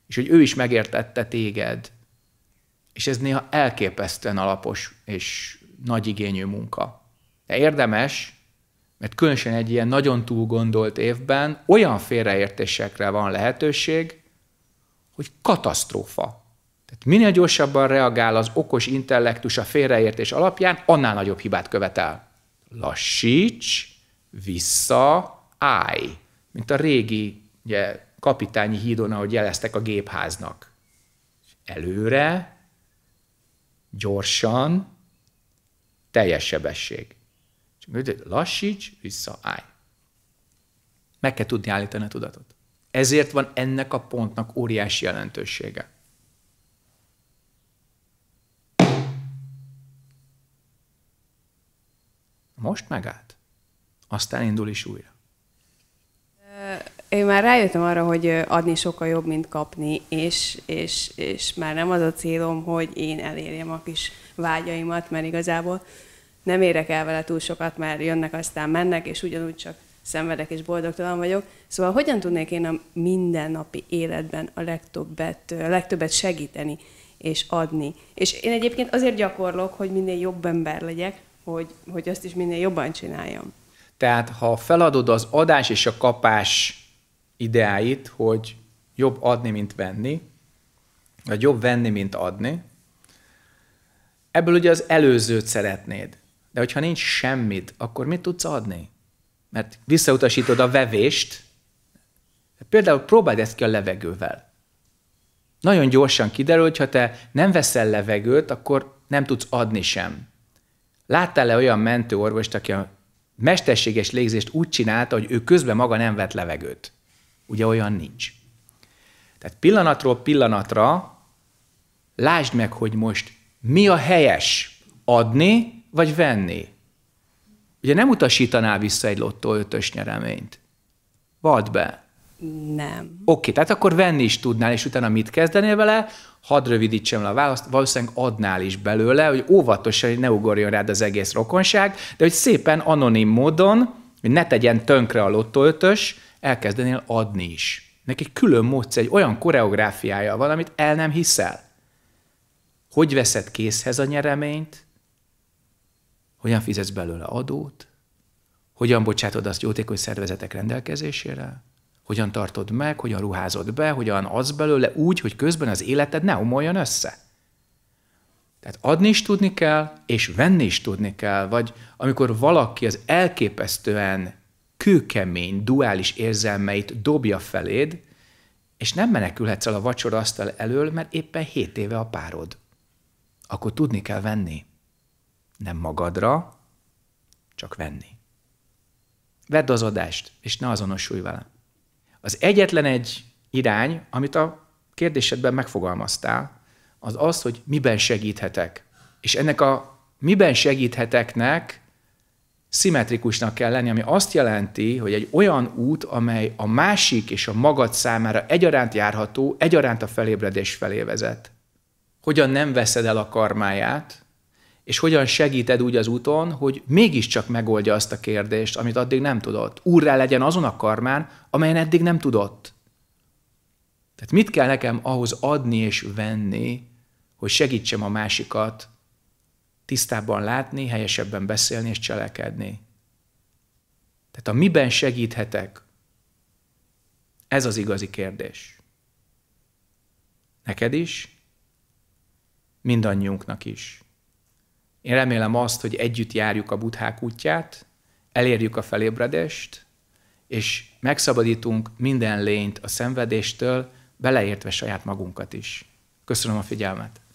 és hogy ő is megértette téged. És ez néha elképesztően alapos és nagy igényű munka. De érdemes, mert különösen egy ilyen nagyon túl gondolt évben olyan félreértésekre van lehetőség, hogy katasztrófa. Tehát minél gyorsabban reagál az okos intellektus a félreértés alapján, annál nagyobb hibát követel. Lassíts, vissza, állj, mint a régi ugye, kapitányi hídon, ahogy jeleztek a gépháznak. Előre, gyorsan, teljes sebesség. Csak lassíts, vissza, állj. Meg kell tudni állítani a tudatot. Ezért van ennek a pontnak óriási jelentősége. Most megáll aztán indul is újra. Én már rájöttem arra, hogy adni sokkal jobb, mint kapni, és, és, és már nem az a célom, hogy én elérjem a kis vágyaimat, mert igazából nem érek el vele túl sokat, mert jönnek, aztán mennek, és ugyanúgy csak szenvedek és boldogtalan vagyok. Szóval hogyan tudnék én a mindennapi életben a legtöbbet, a legtöbbet segíteni és adni? És én egyébként azért gyakorlok, hogy minél jobb ember legyek, hogy, hogy azt is minél jobban csináljam. Tehát ha feladod az adás és a kapás ideáit, hogy jobb adni, mint venni, vagy jobb venni, mint adni, ebből ugye az előzőt szeretnéd. De hogyha nincs semmit, akkor mit tudsz adni? Mert visszautasítod a vevést. Például próbáld ezt ki a levegővel. Nagyon gyorsan kiderül, hogy ha te nem veszel levegőt, akkor nem tudsz adni sem. Láttál-e olyan mentőorvost, aki a mesterséges légzést úgy csinálta, hogy ő közben maga nem vett levegőt. Ugye olyan nincs. Tehát pillanatról pillanatra lásd meg, hogy most mi a helyes, adni vagy venni. Ugye nem utasítaná vissza egy lottó ötös nyereményt. Vadd be. Nem. Oké, tehát akkor venni is tudnál, és utána mit kezdenél vele? Hadd rövidítsem le a választ, valószínűleg adnál is belőle, hogy óvatosan, hogy ne ugorjon rád az egész rokonság, de hogy szépen anonim módon, hogy ne tegyen tönkre a lottóötös, elkezdenél adni is. Neki külön módszer, egy olyan koreográfiája van, amit el nem hiszel. Hogy veszed készhez a nyereményt? Hogyan fizetsz belőle adót? Hogyan bocsátod azt jótékony szervezetek rendelkezésére? Hogyan tartod meg, hogyan ruházod be, hogyan adsz belőle úgy, hogy közben az életed ne omoljon össze. Tehát adni is tudni kell, és venni is tudni kell, vagy amikor valaki az elképesztően kőkemény, duális érzelmeit dobja feléd, és nem menekülhetsz el a vacsora asztal elől, mert éppen hét éve a párod. Akkor tudni kell venni. Nem magadra, csak venni. Vedd az adást, és ne azonosulj vele. Az egyetlen egy irány, amit a kérdésedben megfogalmaztál, az az, hogy miben segíthetek. És ennek a miben segítheteknek szimmetrikusnak kell lenni, ami azt jelenti, hogy egy olyan út, amely a másik és a magad számára egyaránt járható, egyaránt a felébredés felé vezet. Hogyan nem veszed el a karmáját, és hogyan segíted úgy az úton, hogy mégiscsak megoldja azt a kérdést, amit addig nem tudott. Úrrá legyen azon a karmán, amelyen eddig nem tudott. Tehát mit kell nekem ahhoz adni és venni, hogy segítsem a másikat tisztábban látni, helyesebben beszélni és cselekedni? Tehát a miben segíthetek? Ez az igazi kérdés. Neked is, mindannyiunknak is. Én remélem azt, hogy együtt járjuk a buthák útját, elérjük a felébredést, és megszabadítunk minden lényt a szenvedéstől, beleértve saját magunkat is. Köszönöm a figyelmet!